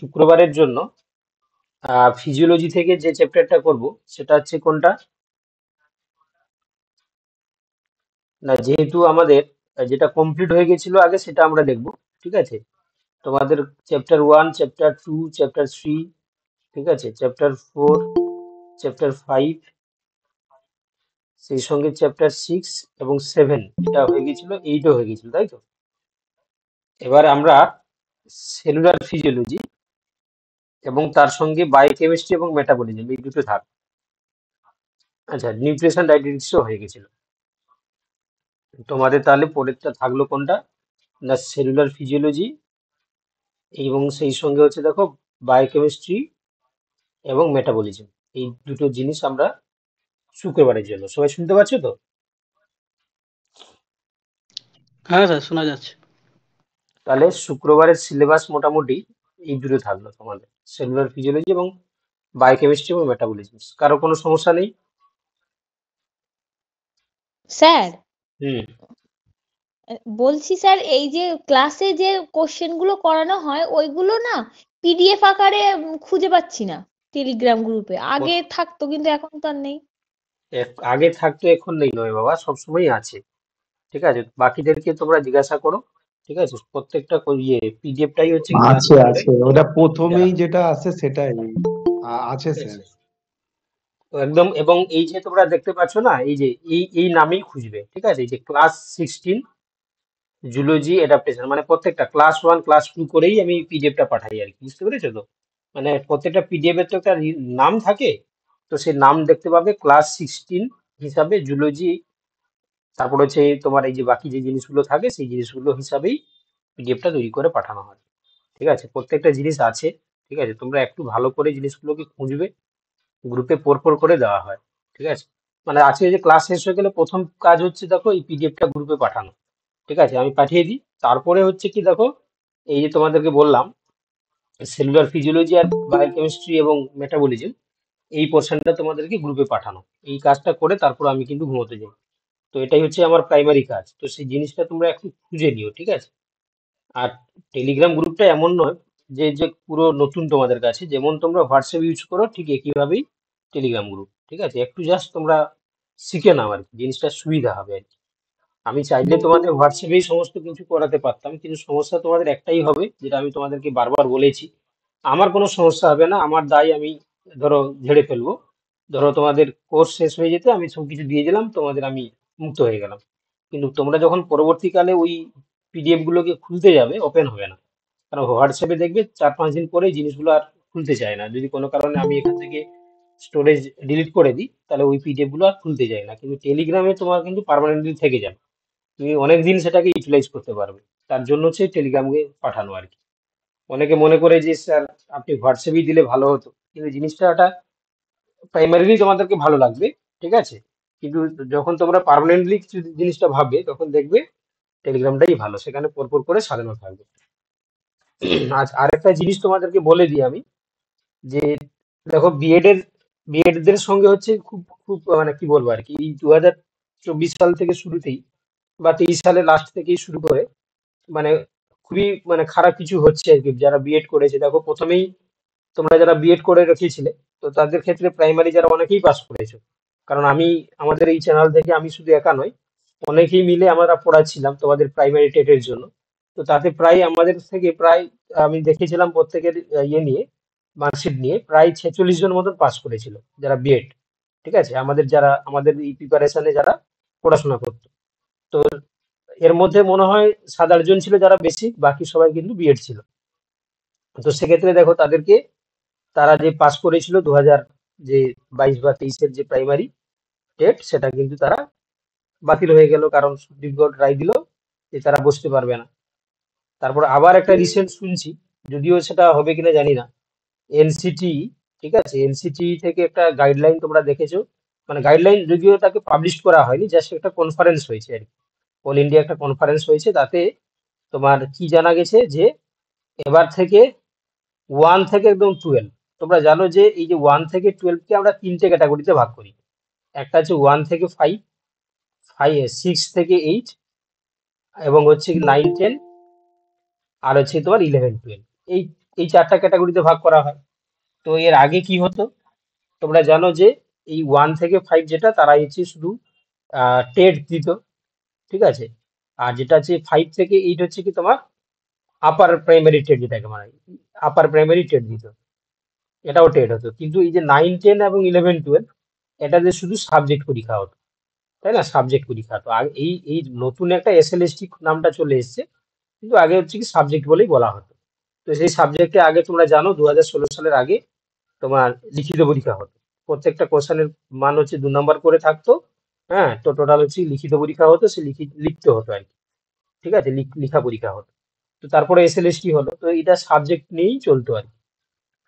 শুক্রবারের জন্য ফিজিওলজি থেকে যে চ্যাপ্টারটা করব সেটা হচ্ছে কোনটা না যেহেতু আমাদের যেটা কমপ্লিট হয়ে গেছিল আগে সেটা আমরা দেখব ঠিক আছে তোমাদের chapter one chapter two chapter three ঠিক আছে চ্যাপ্টার ফোর চ্যাপ্টার ফাইভ সেই সঙ্গে চ্যাপ্টার সিক্স এবং সেভেন এটা হয়ে গেছিল এইটও হয়ে গেছিল তাই তো এবার আমরা সেলুলার ফিজিওলজি এবং তার সঙ্গে বায়োকেমিস্ট্রি এবং মেটাবলিজম এই দুটো থাক আচ্ছা নিউট্রিশন ডায়েটিক্সও হয়ে গেছিলো তোমাদের তাহলে পরেরটা থাকলো কোনটা না সেলুলার ফিজিওলজি এবং সেই সঙ্গে হচ্ছে দেখো বায়োকেমিস্ট্রি এবং মেটাবলিজম এই দুটো জিনিস আমরা শুক্রবারের জন্য সবাই শুনতে পাচ্ছ তো হ্যাঁ স্যার শোনা যাচ্ছে তাহলে শুক্রবারের সিলেবাস মোটামুটি এই দুটো থাকলো তোমাদের সেলুলার ফিজিওলজি এবং বায়োকেমিস্ট্রি এবং মেটাবলিজম কারো কোনো সমস্যা নেই স্যার বলছি স্যার এই যে ক্লাসে যে কোশ্চেন গুলো করানো হয় ওইগুলো না পিডিএফ আকারে খুঁজে পাচ্ছি না টেলিগ্রাম গ্রুপে আগে থাকতো কিন্তু এখন তো আর নেই আগে থাকতো এখন নেই নয় বাবা সবসময় আছে ঠিক আছে বাকিদেরকে তোমরা জিজ্ঞাসা করো ঠিক আছে প্রত্যেকটা ইয়ে পিডিএফটাই হচ্ছে আছে আছে ওটা প্রথমেই হ্যাঁ। যেটা আছে সেটাই আছে স্যার একদম এবং এই যে তোমরা দেখতে পাচ্ছ না এই যে এই এই নামেই খুঁজবে ঠিক আছে এই যে ক্লাস সিক্সটিন জুলজি অ্যাডাপ্টেশন মানে প্রত্যেকটা ক্লাস ওয়ান ক্লাস টু করেই আমি পিডিএফটা পাঠাই আর কি বুঝতে পেরেছো তো মানে প্রত্যেকটা পিডিএফ এর তো একটা নাম থাকে তো সেই নাম দেখতে পাবে ক্লাস সিক্সটিন হিসাবে জুলজি তারপর হচ্ছে তোমার এই যে বাকি যে জিনিসগুলো থাকে সেই জিনিসগুলো হিসাবেই পিডিএফটা তৈরি করে পাঠানো হয় ঠিক আছে প্রত্যেকটা জিনিস আছে ঠিক আছে তোমরা একটু ভালো করে জিনিসগুলোকে খুঁজবে গ্রুপে পরপর করে দেওয়া হয় ঠিক আছে মানে আজকে যে ক্লাস শেষ হয়ে গেলে প্রথম কাজ হচ্ছে দেখো এই পিডিএফটা গ্রুপে পাঠানো ঠিক আছে আমি পাঠিয়ে দিই তারপরে হচ্ছে কি দেখো এই যে তোমাদেরকে বললাম সেলুলার ফিজিওলজি আর বায়োকেমিস্ট্রি এবং মেটাবলিজম এই পোর্শনটা তোমাদেরকে গ্রুপে পাঠানো এই কাজটা করে তারপর আমি কিন্তু ঘুমোতে যাই তো এটাই হচ্ছে আমার প্রাইমারি কাজ তো সেই জিনিসটা তোমরা একটু খুঁজে নিও ঠিক আছে আর টেলিগ্রাম গ্রুপটা এমন নয় যে যে পুরো নতুন তোমাদের কাছে যেমন তোমরা হোয়াটসঅ্যাপ ইউজ করো ঠিক একইভাবেই টেলিগ্রাম গ্রুপ ঠিক আছে একটু জাস্ট তোমরা শিখে নাও আর কি জিনিসটা সুবিধা হবে আর কি আমি চাইলে তোমাদের হোয়াটসঅ্যাপেই সমস্ত কিছু করাতে পারতাম কিন্তু সমস্যা তোমাদের একটাই হবে যেটা আমি তোমাদেরকে বারবার বলেছি আমার কোনো সমস্যা হবে না আমার দায় আমি ধরো ঝেড়ে ফেলবো ধরো তোমাদের কোর্স শেষ হয়ে যেতে আমি সব কিছু দিয়ে দিলাম তোমাদের আমি মুক্ত হয়ে গেলাম কিন্তু তোমরা যখন পরবর্তীকালে ওই পিডিএফগুলোকে খুলতে যাবে ওপেন হবে না কারণ হোয়াটসঅ্যাপে দেখবে চার পাঁচ দিন পরে জিনিসগুলো আর খুলতে চায় না যদি কোনো কারণে আমি এখান থেকে স্টোরেজ ডিলিট করে দিই তাহলে ওই পিডিএফগুলো আর খুলতে যায় না কিন্তু টেলিগ্রামে তোমার কিন্তু পারমানেন্টলি থেকে যাবে তুমি অনেক দিন সেটাকে ইউটিলাইজ করতে পারবে তার জন্য হচ্ছে টেলিগ্রামকে পাঠানো আর কি অনেকে মনে করে যে স্যার আপনি হোয়াটসঅ্যাপেই দিলে ভালো হতো কিন্তু জিনিসটা একটা প্রাইমারিলি তোমাদেরকে ভালো লাগবে ঠিক আছে কিন্তু যখন তোমরা পারমানেন্টলি কিছু জিনিসটা ভাববে তখন দেখবে টেলিগ্রামটাই ভালো সেখানে পরপর করে সাজানো থাকবে আজ আরেকটা জিনিস তোমাদেরকে বলে দিই আমি যে দেখো বিএড এর মেয়েদের সঙ্গে হচ্ছে খুব খুব মানে কি বলবো আর কি এই দু চব্বিশ সাল থেকে শুরুতেই বা তেইশ সালে লাস্ট থেকেই শুরু করে মানে খুবই মানে খারাপ কিছু হচ্ছে আর কি যারা বিএড করেছে দেখো প্রথমেই তোমরা যারা বিএড করে রেখেছিলে তো তাদের ক্ষেত্রে প্রাইমারি যারা অনেকেই পাস করেছো কারণ আমি আমাদের এই চ্যানেল থেকে আমি শুধু একা নই অনেকেই মিলে আমরা পড়াচ্ছিলাম তোমাদের প্রাইমারি টেটের জন্য তো তাতে প্রায় আমাদের থেকে প্রায় আমি দেখেছিলাম প্রত্যেকের ইয়ে নিয়ে মার্কশিট নিয়ে প্রায় ছেচল্লিশ জন মতন পাস করেছিল যারা বিএড ঠিক আছে আমাদের যারা আমাদের এই প্রিপারেশনে যারা পড়াশোনা করতো তো এর মধ্যে মনে হয় সাত জন ছিল যারা বেশি বাকি সবাই কিন্তু বিএড ছিল তো সেক্ষেত্রে দেখো তাদেরকে তারা যে পাস করেছিল দু যে বাইশ বা তেইশের যে প্রাইমারি ডেট সেটা কিন্তু তারা বাতিল হয়ে গেল কারণ সুপ্রিম কোর্ট রায় দিল যে তারা বসতে পারবে না তারপর আবার একটা রিসেন্ট শুনছি যদিও সেটা হবে কিনা জানি না এনসিটি ঠিক আছে এনসিটি থেকে একটা গাইডলাইন তোমরা দেখেছো মানে গাইডলাইন যদিও তাকে পাবলিশ করা হয়নি জাস্ট একটা কনফারেন্স হয়েছে আর কি অল ইন্ডিয়া একটা কনফারেন্স হয়েছে তাতে তোমার কি জানা গেছে যে এবার থেকে ওয়ান থেকে একদম টুয়েলভ তোমরা জানো যে এই যে ওয়ান থেকে টুয়েলভকে আমরা তিনটে ক্যাটাগরিতে ভাগ করি একটা হচ্ছে ওয়ান থেকে ফাইভ ফাইভ সিক্স থেকে এইট এবং হচ্ছে নাইন টেন আর হচ্ছে তোমার ইলেভেন টুয়েলভ এই এই চারটা ক্যাটাগরিতে ভাগ করা হয় তো এর আগে কি হতো তোমরা জানো যে এই ওয়ান থেকে ফাইভ যেটা তারা হচ্ছে শুধু টেট দিত ঠিক আছে আর যেটা হচ্ছে ফাইভ থেকে এইট হচ্ছে কি তোমার আপার প্রাইমারি টেট যেটাকে মানে আপার প্রাইমারি টেট দিত এটাও টেট হতো কিন্তু এই যে নাইন টেন এবং ইলেভেন টুয়েলভ এটা যে শুধু সাবজেক্ট পরীক্ষা হতো তাই না সাবজেক্ট পরীক্ষা হতো এই এই নতুন একটা এস নামটা চলে এসছে কিন্তু আগে হচ্ছে কি সাবজেক্ট বলেই বলা হতো তো সেই সাবজেক্টে আগে তোমরা জানো দু সালের আগে তোমার লিখিত পরীক্ষা হতো প্রত্যেকটা কোশ্চেনের মান হচ্ছে দু নম্বর করে থাকতো হ্যাঁ তো টোটাল হচ্ছে লিখিত পরীক্ষা হতো সে লিখতে হতো আর কি ঠিক আছে লিখা পরীক্ষা হতো তো তারপরে এস এল এস টি হলো তো এটা সাবজেক্ট নিয়েই চলতো আর কি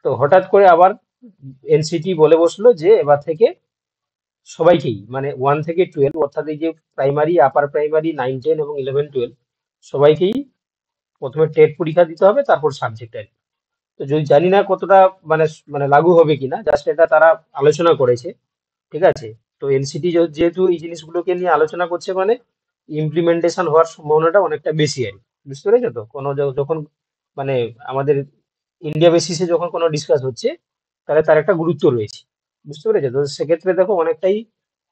তো হঠাৎ করে আবার এনসিটি বলে বসলো যে এবার থেকে সবাইকেই মানে ওয়ান থেকে টুয়েলভ অর্থাৎ এই যে primary upper primary nine ten এবং ইলেভেন টুয়েলভ সবাইকেই প্রথমে টেট পরীক্ষা দিতে হবে তারপর সাবজেক্ট আর তো যদি জানি না কতটা মানে মানে লাগু হবে কিনা জাস্ট এটা তারা আলোচনা করেছে ঠিক আছে তো এনসিটি যেহেতু এই জিনিসগুলোকে নিয়ে আলোচনা করছে মানে ইমপ্লিমেন্টেশন হওয়ার সম্ভাবনাটা অনেকটা বেশি আর বুঝতে পেরেছো তো কোনো যখন মানে আমাদের ইন্ডিয়া বেসিসে যখন কোনো ডিসকাস হচ্ছে তাহলে তার একটা গুরুত্ব রয়েছে বুঝতে পেরেছো তো সেক্ষেত্রে দেখো অনেকটাই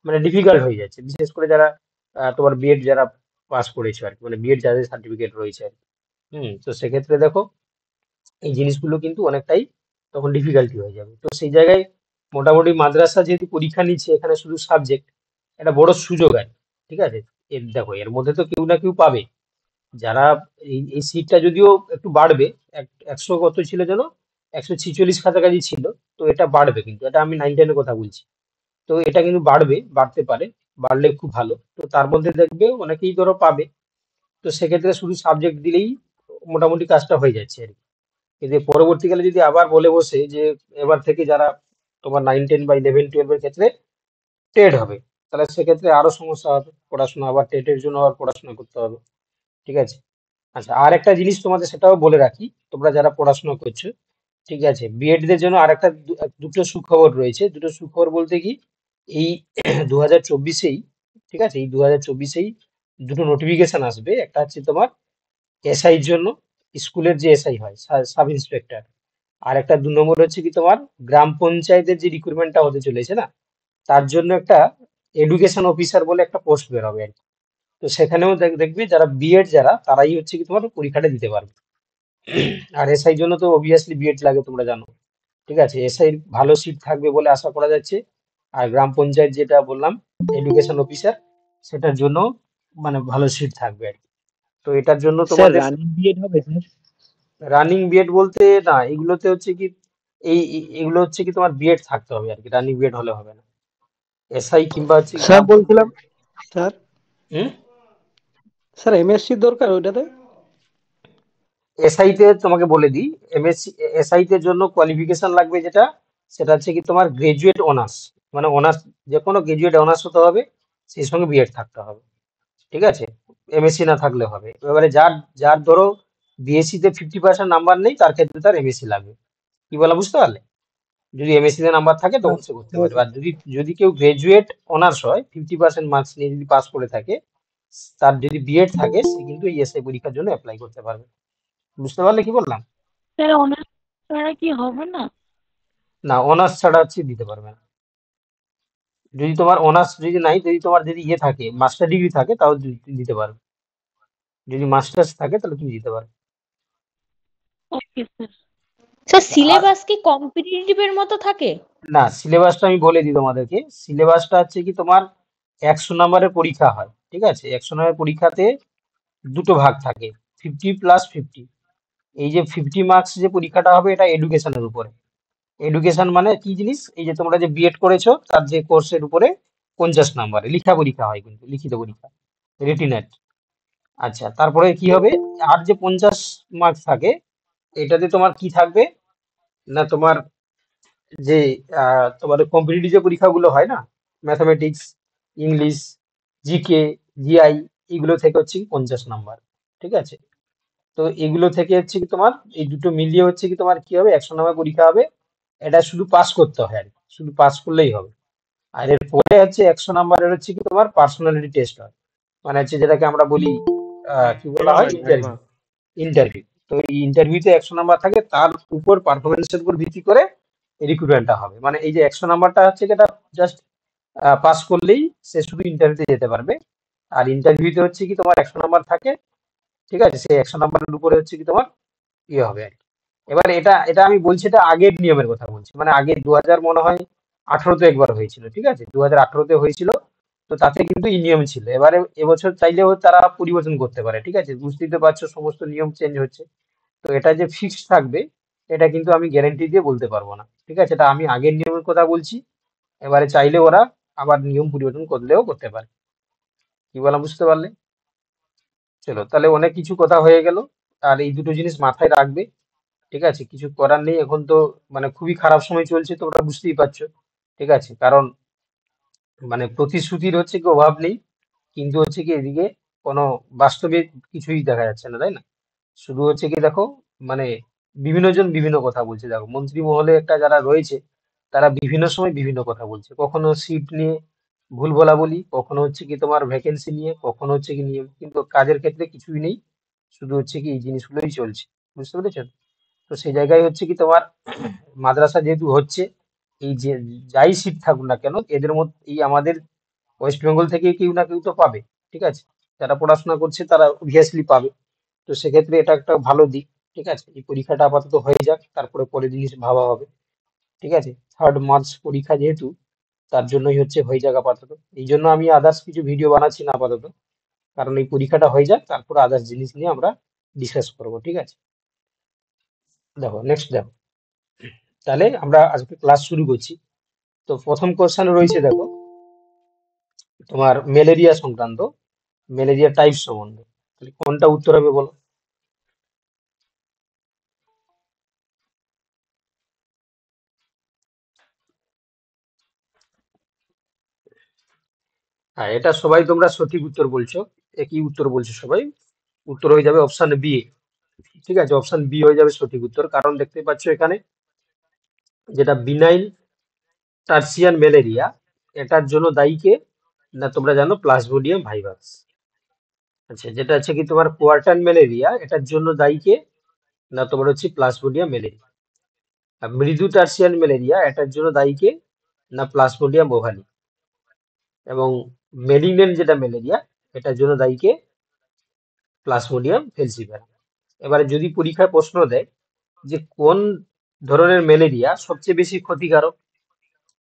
মানে ডিফিকাল্ট হয়ে যাচ্ছে বিশেষ করে যারা তোমার বিএড যারা পাস করেছে আর কি মানে বিএড যাদের সার্টিফিকেট রয়েছে আর কি হুম তো সেক্ষেত্রে দেখো এই জিনিসগুলো কিন্তু অনেকটাই তখন ডিফিকাল্টি হয়ে যাবে তো সেই জায়গায় মোটামুটি মাদ্রাসা যেহেতু পরীক্ষা নিচ্ছে এখানে শুধু সাবজেক্ট একটা বড় সুযোগ আর ঠিক আছে এর দেখো এর মধ্যে তো কেউ না কেউ পাবে যারা এই এই সিটটা যদিও একটু বাড়বে একশো কত ছিল যেন একশো ছিচল্লিশ কাছাকাছি ছিল তো এটা বাড়বে কিন্তু এটা আমি নাইন টেনের কথা বলছি তো এটা কিন্তু বাড়বে বাড়তে পারে বাড়লে খুব ভালো তো তার মধ্যে দেখবে অনেকেই ধরো পাবে তো সেক্ষেত্রে শুধু সাবজেক্ট দিলেই মোটামুটি কাজটা হয়ে যাচ্ছে আর কি কিন্তু পরবর্তীকালে যদি আবার বলে বসে যে এবার থেকে যারা তোমার নাইন টেন বা ইলেভেন টুয়েলভের ক্ষেত্রে টেড হবে তাহলে সেক্ষেত্রে আরও সমস্যা হবে পড়াশোনা আবার টেটের জন্য আবার পড়াশোনা করতে হবে ঠিক আছে আচ্ছা আর একটা জিনিস তোমাদের সেটাও বলে রাখি তোমরা যারা পড়াশোনা করছো ঠিক আছে বিএডদের জন্য আর একটা দুটো সুখবর রয়েছে দুটো সুখবর বলতে কি এই দু হাজার চব্বিশেই ঠিক আছে এই দু হাজার চব্বিশেই দুটো নোটিফিকেশন আসবে একটা হচ্ছে তোমার এসআইর জন্য স্কুলের যে এসআই হয় সাব ইন্সপেক্টর আর একটা দু নম্বর হচ্ছে কি তোমার গ্রাম পঞ্চায়েতের যে রিক্রুটমেন্টটা হতে চলেছে না তার জন্য একটা এডুকেশন অফিসার বলে একটা পোস্ট বেরোবে আর কি তো সেখানেও দেখবে যারা বিএড যারা তারাই হচ্ছে কি তোমার পরীক্ষাটা দিতে পারবে আর এসআই জন্য তো অবভিয়াসলি বিএড লাগে তোমরা জানো ঠিক আছে এসআই ভালো সিট থাকবে বলে আশা করা যাচ্ছে আর গ্রাম পঞ্চায়েত যেটা বললাম এডুকেশন অফিসার সেটার জন্য মানে ভালো সিট থাকবে আর কি তো এটার জন্য তোমার রানিং বিএড হবে স্যার রানিং বিএড বলতে না এগুলোতে হচ্ছে কি এই এগুলো হচ্ছে কি তোমার বিএড থাকতে হবে আর কি রানিং বিএড হলে হবে না এসআই কিংবা হচ্ছে স্যার বলছিলাম স্যার হুম স্যার এমএসসি দরকার ওইটাতে এসআই তে তোমাকে বলে দিই এমএসসি এসআই তে জন্য কোয়ালিফিকেশন লাগবে যেটা সেটা হচ্ছে কি তোমার গ্রাজুয়েট অনার্স মানে অনার্স যে কোনো গ্রাজুয়েট অনার্স হতে হবে সেই সঙ্গে বিএড থাকতে হবে ঠিক আছে এমএসসি না থাকলে হবে এবারে যার যার ধরো তে ফিফটি পার্সেন্ট নাম্বার নেই তার ক্ষেত্রে তার এমএসসি লাগবে কি বলা বুঝতে পারলে যদি এমএসসি তে নাম্বার থাকে তখন সে করতে পারবে আর যদি যদি কেউ গ্রাজুয়েট অনার্স হয় ফিফটি পার্সেন্ট মার্কস নিয়ে যদি পাস করে থাকে তার যদি বিএড থাকে সে কিন্তু ইএসআই পরীক্ষার জন্য অ্যাপ্লাই করতে পারবে বুঝতে পারলে কি বললাম স্যার অনার্স ছাড়া কি হবে না না অনার্স ছাড়া হচ্ছে দিতে পারবে না যদি তোমার অনার্স যদি নাই যদি তোমার যদি ইয়ে থাকে মাস্টার ডিগ্রি থাকে তাও দিতে পারবে যদি মাস্টার্স থাকে তাহলে তুমি দিতে পারো স্যার সিলেবাস কি কম্পিটিটিভের মতো থাকে না সিলেবাসটা আমি বলে দিই তোমাদেরকে সিলেবাসটা হচ্ছে কি তোমার একশো নম্বরের পরীক্ষা হয় ঠিক আছে একশো নম্বরের পরীক্ষাতে দুটো ভাগ থাকে ফিফটি প্লাস ফিফটি এই যে ফিফটি মার্কস যে পরীক্ষাটা হবে এটা এডুকেশনের উপরে এডুকেশন মানে কি জিনিস এই যে তোমরা যে বিএড করেছো তার যে কোর্সের উপরে পঞ্চাশ নম্বরে লিখা পরীক্ষা হয় কিন্তু লিখিত পরীক্ষা রেটিনেট আচ্ছা তারপরে কি হবে আর যে পঞ্চাশ মার্কস থাকে এটাতে তোমার কি থাকবে না তোমার যে তোমার কম্পিটিটিভ যে পরীক্ষাগুলো হয় না ম্যাথামেটিক্স ইংলিশ জিকে জিআই এগুলো থেকে হচ্ছে কি পঞ্চাশ নাম্বার ঠিক আছে তো এগুলো থেকে হচ্ছে কি তোমার এই দুটো মিলিয়ে হচ্ছে কি তোমার কি হবে একশো নাম্বার পরীক্ষা হবে এটা শুধু পাস করতে হয় আর শুধু পাস করলেই হবে আর এরপরে হচ্ছে একশো নাম্বারের হচ্ছে কি তোমার পার্সোনালিটি টেস্ট হয় মানে হচ্ছে যেটাকে আমরা বলি হ্যাঁ, কি বলা হয় ইন্টারভিউ হ্যাঁ। ইন্টারভিউ তো এই ইন্টারভিউতে একশো নাম্বার থাকে তার উপর পারফরমেন্সের উপর ভিত্তি করে রিক্রুটমেন্টটা হবে মানে এই যে একশো নাম্বারটা হচ্ছে এটা জাস্ট পাস করলেই সে শুধু ইন্টারভিউতে যেতে পারবে আর ইন্টারভিউতে হচ্ছে কি তোমার একশো নাম্বার থাকে ঠিক আছে সেই একশো নাম্বারের উপরে হচ্ছে কি তোমার ইয়ে হবে আর এবার এটা এটা আমি বলছি এটা আগের নিয়মের কথা বলছি মানে আগে দু মনে হয় আঠারোতে একবার হয়েছিল ঠিক আছে দু হাজার আঠারোতে হয়েছিল তো তাতে কিন্তু এই নিয়ম ছিল এবারে এবছর চাইলেও তারা পরিবর্তন করতে পারে ঠিক আছে বুঝতেই তো পারছো সমস্ত নিয়ম চেঞ্জ হচ্ছে তো এটা যে ফিক্সড থাকবে এটা কিন্তু আমি গ্যারেন্টি দিয়ে বলতে পারবো না ঠিক আছে এটা আমি আগের নিয়মের কথা বলছি এবারে চাইলে ওরা আবার নিয়ম পরিবর্তন করলেও করতে পারে কি বলা বুঝতে পারলে চলো তাহলে অনেক কিছু কথা হয়ে গেল আর এই দুটো জিনিস মাথায় রাখবে ঠিক আছে কিছু করার নেই এখন তো মানে খুবই খারাপ সময় চলছে তোমরা বুঝতেই পারছো ঠিক আছে কারণ মানে প্রতিশ্রুতির হচ্ছে কি অভাব নেই কিন্তু হচ্ছে কি এদিকে কোনো বাস্তবে কিছুই দেখা যাচ্ছে না তাই না শুধু হচ্ছে কি দেখো মানে বিভিন্ন জন বিভিন্ন কথা বলছে দেখো মন্ত্রী মহলে একটা যারা রয়েছে তারা বিভিন্ন সময় বিভিন্ন কথা বলছে কখনো সিট নিয়ে ভুল বলা বলি কখনো হচ্ছে কি তোমার ভ্যাকেন্সি নিয়ে কখনো হচ্ছে কি নিয়ম কিন্তু কাজের ক্ষেত্রে কিছুই নেই শুধু হচ্ছে কি এই জিনিসগুলোই চলছে বুঝতে পেরেছেন তো সেই জায়গায় হচ্ছে কি তোমার মাদ্রাসা যেহেতু হচ্ছে এই যে যাই সিট থাকুক না কেন এদের মধ্যে এই আমাদের ওয়েস্ট বেঙ্গল থেকে কেউ না কেউ তো পাবে ঠিক আছে যারা পড়াশোনা করছে তারা অভিয়াসলি পাবে তো সেক্ষেত্রে এটা একটা ভালো দিক ঠিক আছে এই পরীক্ষাটা আপাতত হয়ে যাক তারপরে পরে জিনিস ভাবা হবে ঠিক আছে থার্ড মার্চ পরীক্ষা যেহেতু তার জন্যই হচ্ছে হয়ে যাক আপাতত এই জন্য আমি আদার্স কিছু ভিডিও বানাচ্ছি না আপাতত কারণ এই পরীক্ষাটা হয়ে যাক তারপরে আদার্স জিনিস নিয়ে আমরা ডিসকাস করবো ঠিক আছে দেখো নেক্সট দেখো তাহলে আমরা আজকে ক্লাস শুরু করছি তো প্রথম কোশ্চেন রয়েছে দেখো তোমার ম্যালেরিয়া সংক্রান্ত ম্যালেরিয়া টাইপ সম্বন্ধে তাহলে কোনটা উত্তর হবে বলো হ্যাঁ এটা সবাই তোমরা সঠিক উত্তর বলছো একই উত্তর বলছো সবাই উত্তর হয়ে যাবে অপশান বি ঠিক আছে অপশান বি হয়ে যাবে সঠিক উত্তর কারণ দেখতে পাচ্ছ এখানে যেটা বিনাইল টার্সিয়ান ম্যালেরিয়া এটার জন্য দায়ীকে না তোমরা জানো প্লাসবোডিয়াম ভাইরাস আচ্ছা যেটা হচ্ছে কি তোমার কোয়ার্টান ম্যালেরিয়া এটার জন্য দায়ীকে না তোমার হচ্ছে প্লাসবোডিয়াম ম্যালেরিয়া আর মৃদু টার্সিয়ান ম্যালেরিয়া এটার জন্য দায়ীকে না প্লাসবোডিয়াম ওভালি এবং মেলিনেন যেটা ম্যালেরিয়া এটার জন্য দায়ীকে প্লাসমোডিয়াম ফেলসিভার এবারে যদি পরীক্ষায় প্রশ্ন দেয় যে কোন ধরনের ম্যালেরিয়া সবচেয়ে বেশি ক্ষতিকারক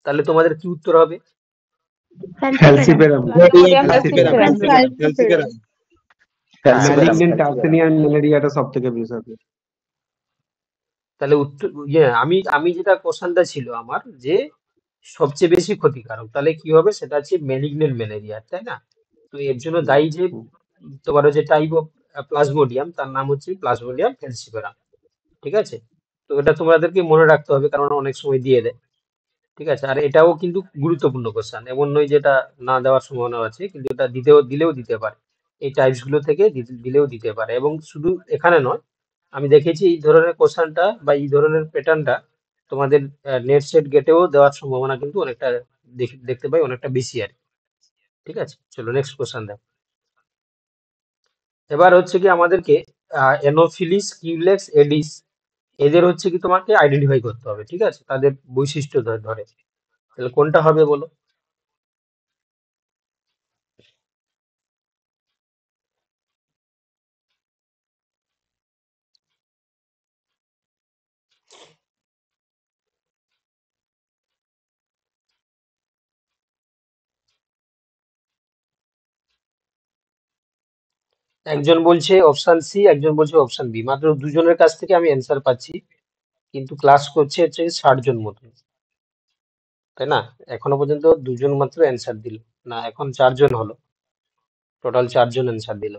তাহলে তোমাদের কি উত্তর হবে তাহলে ইয়ে, আমি আমি যেটা কোশ্চেনটা ছিল আমার যে সবচেয়ে বেশি ক্ষতিকারক তাহলে কি হবে সেটা হচ্ছে ম্যালিগনেন্ট ম্যালেরিয়া তাই না তো এর জন্য দায়ী যে তোমার যে টাইপ অফ প্লাজমোডিয়াম তার নাম হচ্ছে প্লাজমোডিয়াম ফেলসিপেরাম ঠিক আছে তো এটা তোমাদেরকে মনে রাখতে হবে কারণ অনেক সময় দিয়ে দেয় ঠিক আছে আর এটাও কিন্তু গুরুত্বপূর্ণ কোশ্চেন এমন নয় যেটা না দেওয়ার সম্ভাবনা আছে কিন্তু এটা দিতেও দিলেও দিতে পারে এই টাইপসগুলো থেকে দিলেও দিতে পারে এবং শুধু এখানে নয় আমি দেখেছি এই ধরনের কোশ্চানটা বা এই ধরনের প্যাটার্নটা তোমাদের নেট সেট গেটেও দেওয়ার সম্ভাবনা কিন্তু অনেকটা দেখতে পাই অনেকটা বেশি আর ঠিক আছে চলো নেক্সট কোশ্চান দেখো এবার হচ্ছে কি আমাদেরকে এনোফিলিস কিউলেক্স এডিস এদের হচ্ছে কি তোমাকে আইডেন্টিফাই করতে হবে ঠিক আছে তাদের বৈশিষ্ট্য ধরে তাহলে কোনটা হবে বলো একজন বলছে অপশান সি একজন বলছে অপশান বি মাত্র দুজনের কাছ থেকে আমি অ্যান্সার পাচ্ছি কিন্তু ক্লাস করছে হচ্ছে ষাট জন মতো তাই না এখনো পর্যন্ত দুজন মাত্র অ্যান্সার দিল না এখন চারজন হলো টোটাল চারজন অ্যান্সার দিল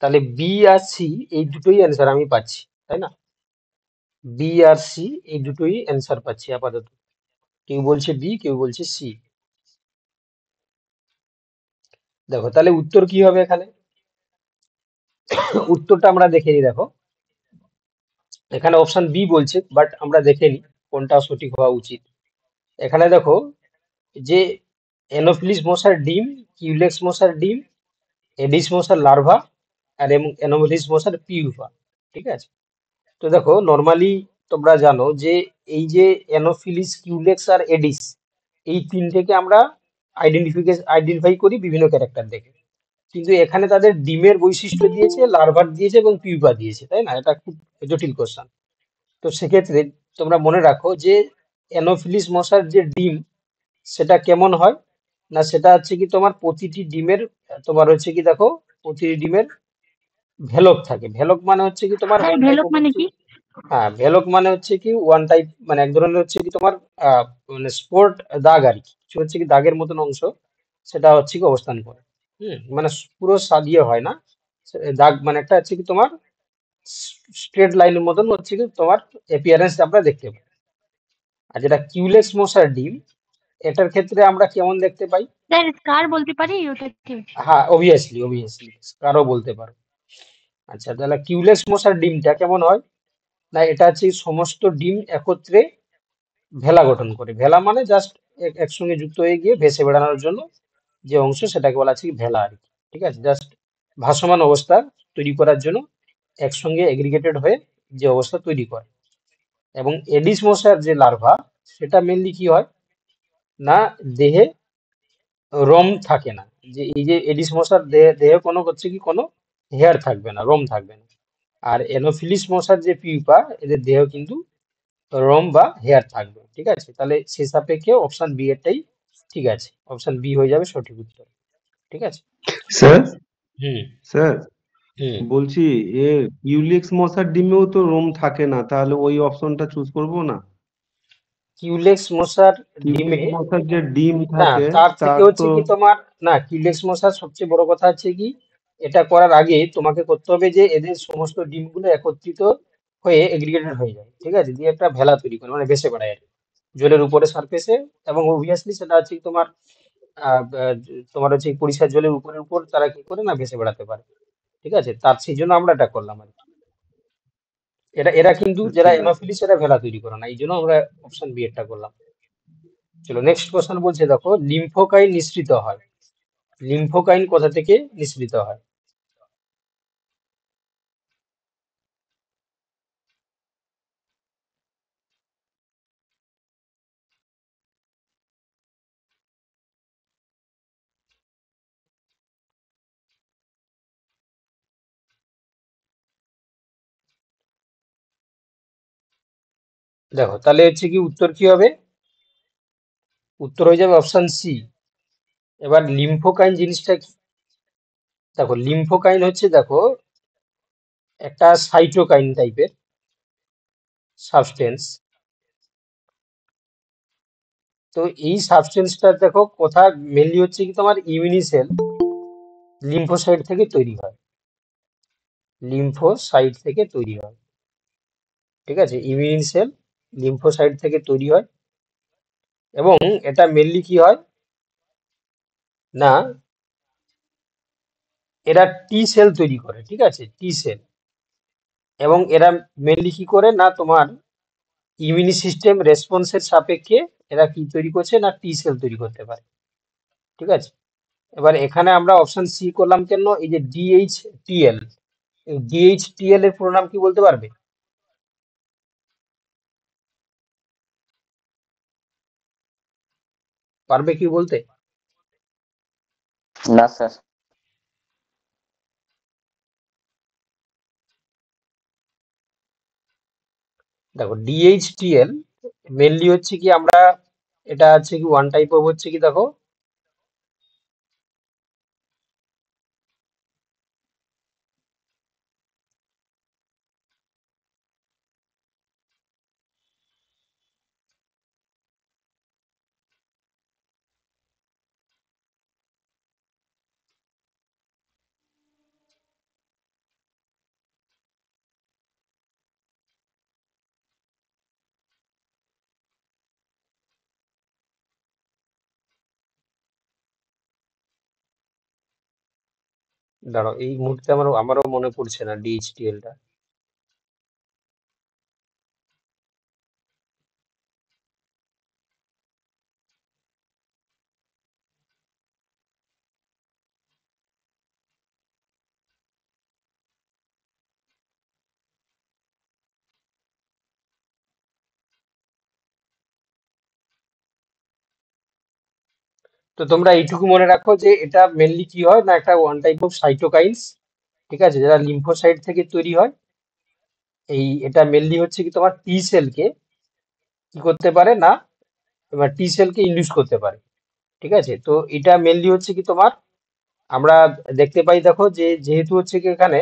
তাহলে বি আর সি এই দুটোই অ্যান্সার আমি পাচ্ছি তাই না বি আর সি এই দুটোই অ্যান্সার পাচ্ছি আপাতত কেউ বলছে বি কেউ বলছে সি দেখো তাহলে উত্তর কি হবে এখানে উত্তরটা আমরা দেখে নিই দেখো এখানে অপশন বি বলছে বাট আমরা দেখে নিই কোনটা সঠিক হওয়া উচিত এখানে দেখো যে এনোফিলিস মশার ডিম কিউলেক্স মশার ডিম এডিস মশার লার্ভা আর এনোফিলিস মশার পিউভা ঠিক আছে তো দেখো নর্মালি তোমরা জানো যে এই যে এনোফিলিস কিউলেক্স আর এডিস এই তিন থেকে আমরা আইডেন্টিফিকেশন আইডেন্টিফাই করি বিভিন্ন ক্যারেক্টার দেখে কিন্তু এখানে তাদের ডিমের বৈশিষ্ট্য দিয়েছে লার্ভার দিয়েছে এবং পিউপা দিয়েছে তাই না এটা খুব জটিল কোশ্চান তো সেক্ষেত্রে তোমরা মনে রাখো যে অ্যানোফিলিস মশার যে ডিম সেটা কেমন হয় না সেটা হচ্ছে কি তোমার প্রতিটি ডিমের তোমার হচ্ছে কি দেখো প্রতিটি ডিমের ভেলক থাকে ভেলক মানে হচ্ছে কি তোমার ভেলক মানে কি হ্যাঁ ভেলক মানে হচ্ছে কি ওয়ান টাইপ মানে এক ধরনের হচ্ছে কি তোমার মানে স্পোর্ট দাগ আর কি কিছু হচ্ছে কি দাগের মতন অংশ সেটা হচ্ছে কি অবস্থান করে হুম মানে পুরো সাদিয়ে হয় না দাগ মানে একটা হচ্ছে কি তোমার স্ট্রেট লাইনের মতন হচ্ছে কি তোমার অ্যাপিয়ারেন্স আমরা দেখতে পাই আর যেটা কিউলেস মশার ডিম এটার ক্ষেত্রে আমরা কেমন দেখতে পাই স্যার স্কার বলতে পারি হ্যাঁ অবভিয়াসলি অবভিয়াসলি স্কারও বলতে পারো আচ্ছা তাহলে কিউলেস মশার ডিমটা কেমন হয় না এটা হচ্ছে সমস্ত ডিম একত্রে ভেলা গঠন করে ভেলা মানে জাস্ট একসঙ্গে যুক্ত হয়ে গিয়ে ভেসে বেড়ানোর জন্য যে অংশ সেটাকে বলা আছে ভেলা আর কি ঠিক আছে জাস্ট ভাসমান অবস্থা তৈরি করার জন্য একসঙ্গে এগ্রিগেটেড হয়ে যে অবস্থা তৈরি করে এবং এডিস মশার যে লার্ভা সেটা মেনলি কি হয় না দেহে রম থাকে না যে এই যে এডিস মশার দেহে দেহে কোনো হচ্ছে কি কোনো হেয়ার থাকবে না রম থাকবে না আর এনোফিলিস মশার যে পিউপা এদের দেহ কিন্তু রম বা হেয়ার থাকবে ঠিক আছে তাহলে সে সাপেক্ষে অপশন বি এরটাই ঠিক আছে অপশন বি হয়ে যাবে সঠিক উত্তর ঠিক আছে স্যার হুম স্যার বলছি এ ইউলিক্স মশার ডিমেও তো রোম থাকে না তাহলে ওই অপশনটা চুজ করব না কিউলেক্স মশার ডিমে মশার যে ডিম থাকে তার থেকে হচ্ছে কি তোমার না কিউলেক্স মশার সবচেয়ে বড় কথা আছে কি এটা করার আগে তোমাকে করতে হবে যে এদের সমস্ত ডিমগুলো একত্রিত হয়ে এগ্রিগেটেড হয়ে যায় ঠিক আছে দিয়ে একটা ভেলা তৈরি করে মানে ভেসে বেড়ায় আর জলের উপরে সারফেসে এবং অবভিয়াসলি সেটা হচ্ছে তোমার তোমার হচ্ছে পরিষ্কার জলের উপরের উপর তারা কি করে না ভেসে বেড়াতে পারে ঠিক আছে তার সেই জন্য আমরা এটা করলাম আর কি এটা এরা কিন্তু যারা এমাফিলিস আচ্ছা। এরা ভেলা তৈরি করে না এই জন্য আমরা অপশন বি এরটা করলাম চলো নেক্সট কোশ্চেন বলছে দেখো লিম্ফোকাইন নিঃসৃত হয় লিম্ফোকাইন কোথা থেকে নিঃসৃত হয় দেখো তাহলে হচ্ছে কি উত্তর কি হবে উত্তর হয়ে যাবে অপশান সি এবার লিম্ফোকাইন জিনিসটা কি দেখো লিম্ফোকাইন হচ্ছে দেখো একটা সাইটোকাইন টাইপের সাবস্টেন্স তো এই সাবস্টেন্সটা দেখো কোথা মেনলি হচ্ছে কি তোমার ইমিউনি সেল লিম্ফোসাইট থেকে তৈরি হয় লিম্ফোসাইট থেকে তৈরি হয় ঠিক আছে ইমিউন লিম্ফোসাইট থেকে তৈরি হয় এবং এটা মেনলি কি হয় না এরা টি সেল তৈরি করে ঠিক আছে টি সেল এবং এরা মেনলি কি করে না তোমার ইমিউন সিস্টেম রেসপন্সের সাপেক্ষে এরা কি তৈরি করছে না টি সেল তৈরি করতে পারে ঠিক আছে এবার এখানে আমরা অপশন সি করলাম কেন এই যে ডিএইচ টিএল ডিএইচ টিএল এর পুরো নাম কি বলতে পারবে পারবে কি বলতে না স্যার দেখো ডিএইচটিএল মেনলি হচ্ছে কি আমরা এটা হচ্ছে কি ওয়ান টাইপ অফ হচ্ছে কি দেখো দাঁড়াও এই মুহূর্তে আমার আমারও মনে পড়ছে না টা তো তোমরা এইটুকু মনে রাখো যে এটা মেনলি কি হয় না একটা ওয়ান টাইপ অফ সাইটোকাইন্স ঠিক আছে যারা লিম্ফোসাইট থেকে তৈরি হয় এই এটা মেনলি হচ্ছে কি তোমার টি সেলকে কি করতে পারে না তোমার টি সেলকে ইনডিউস করতে পারে ঠিক আছে তো এটা মেনলি হচ্ছে কি তোমার আমরা দেখতে পাই দেখো যে যেহেতু হচ্ছে কি এখানে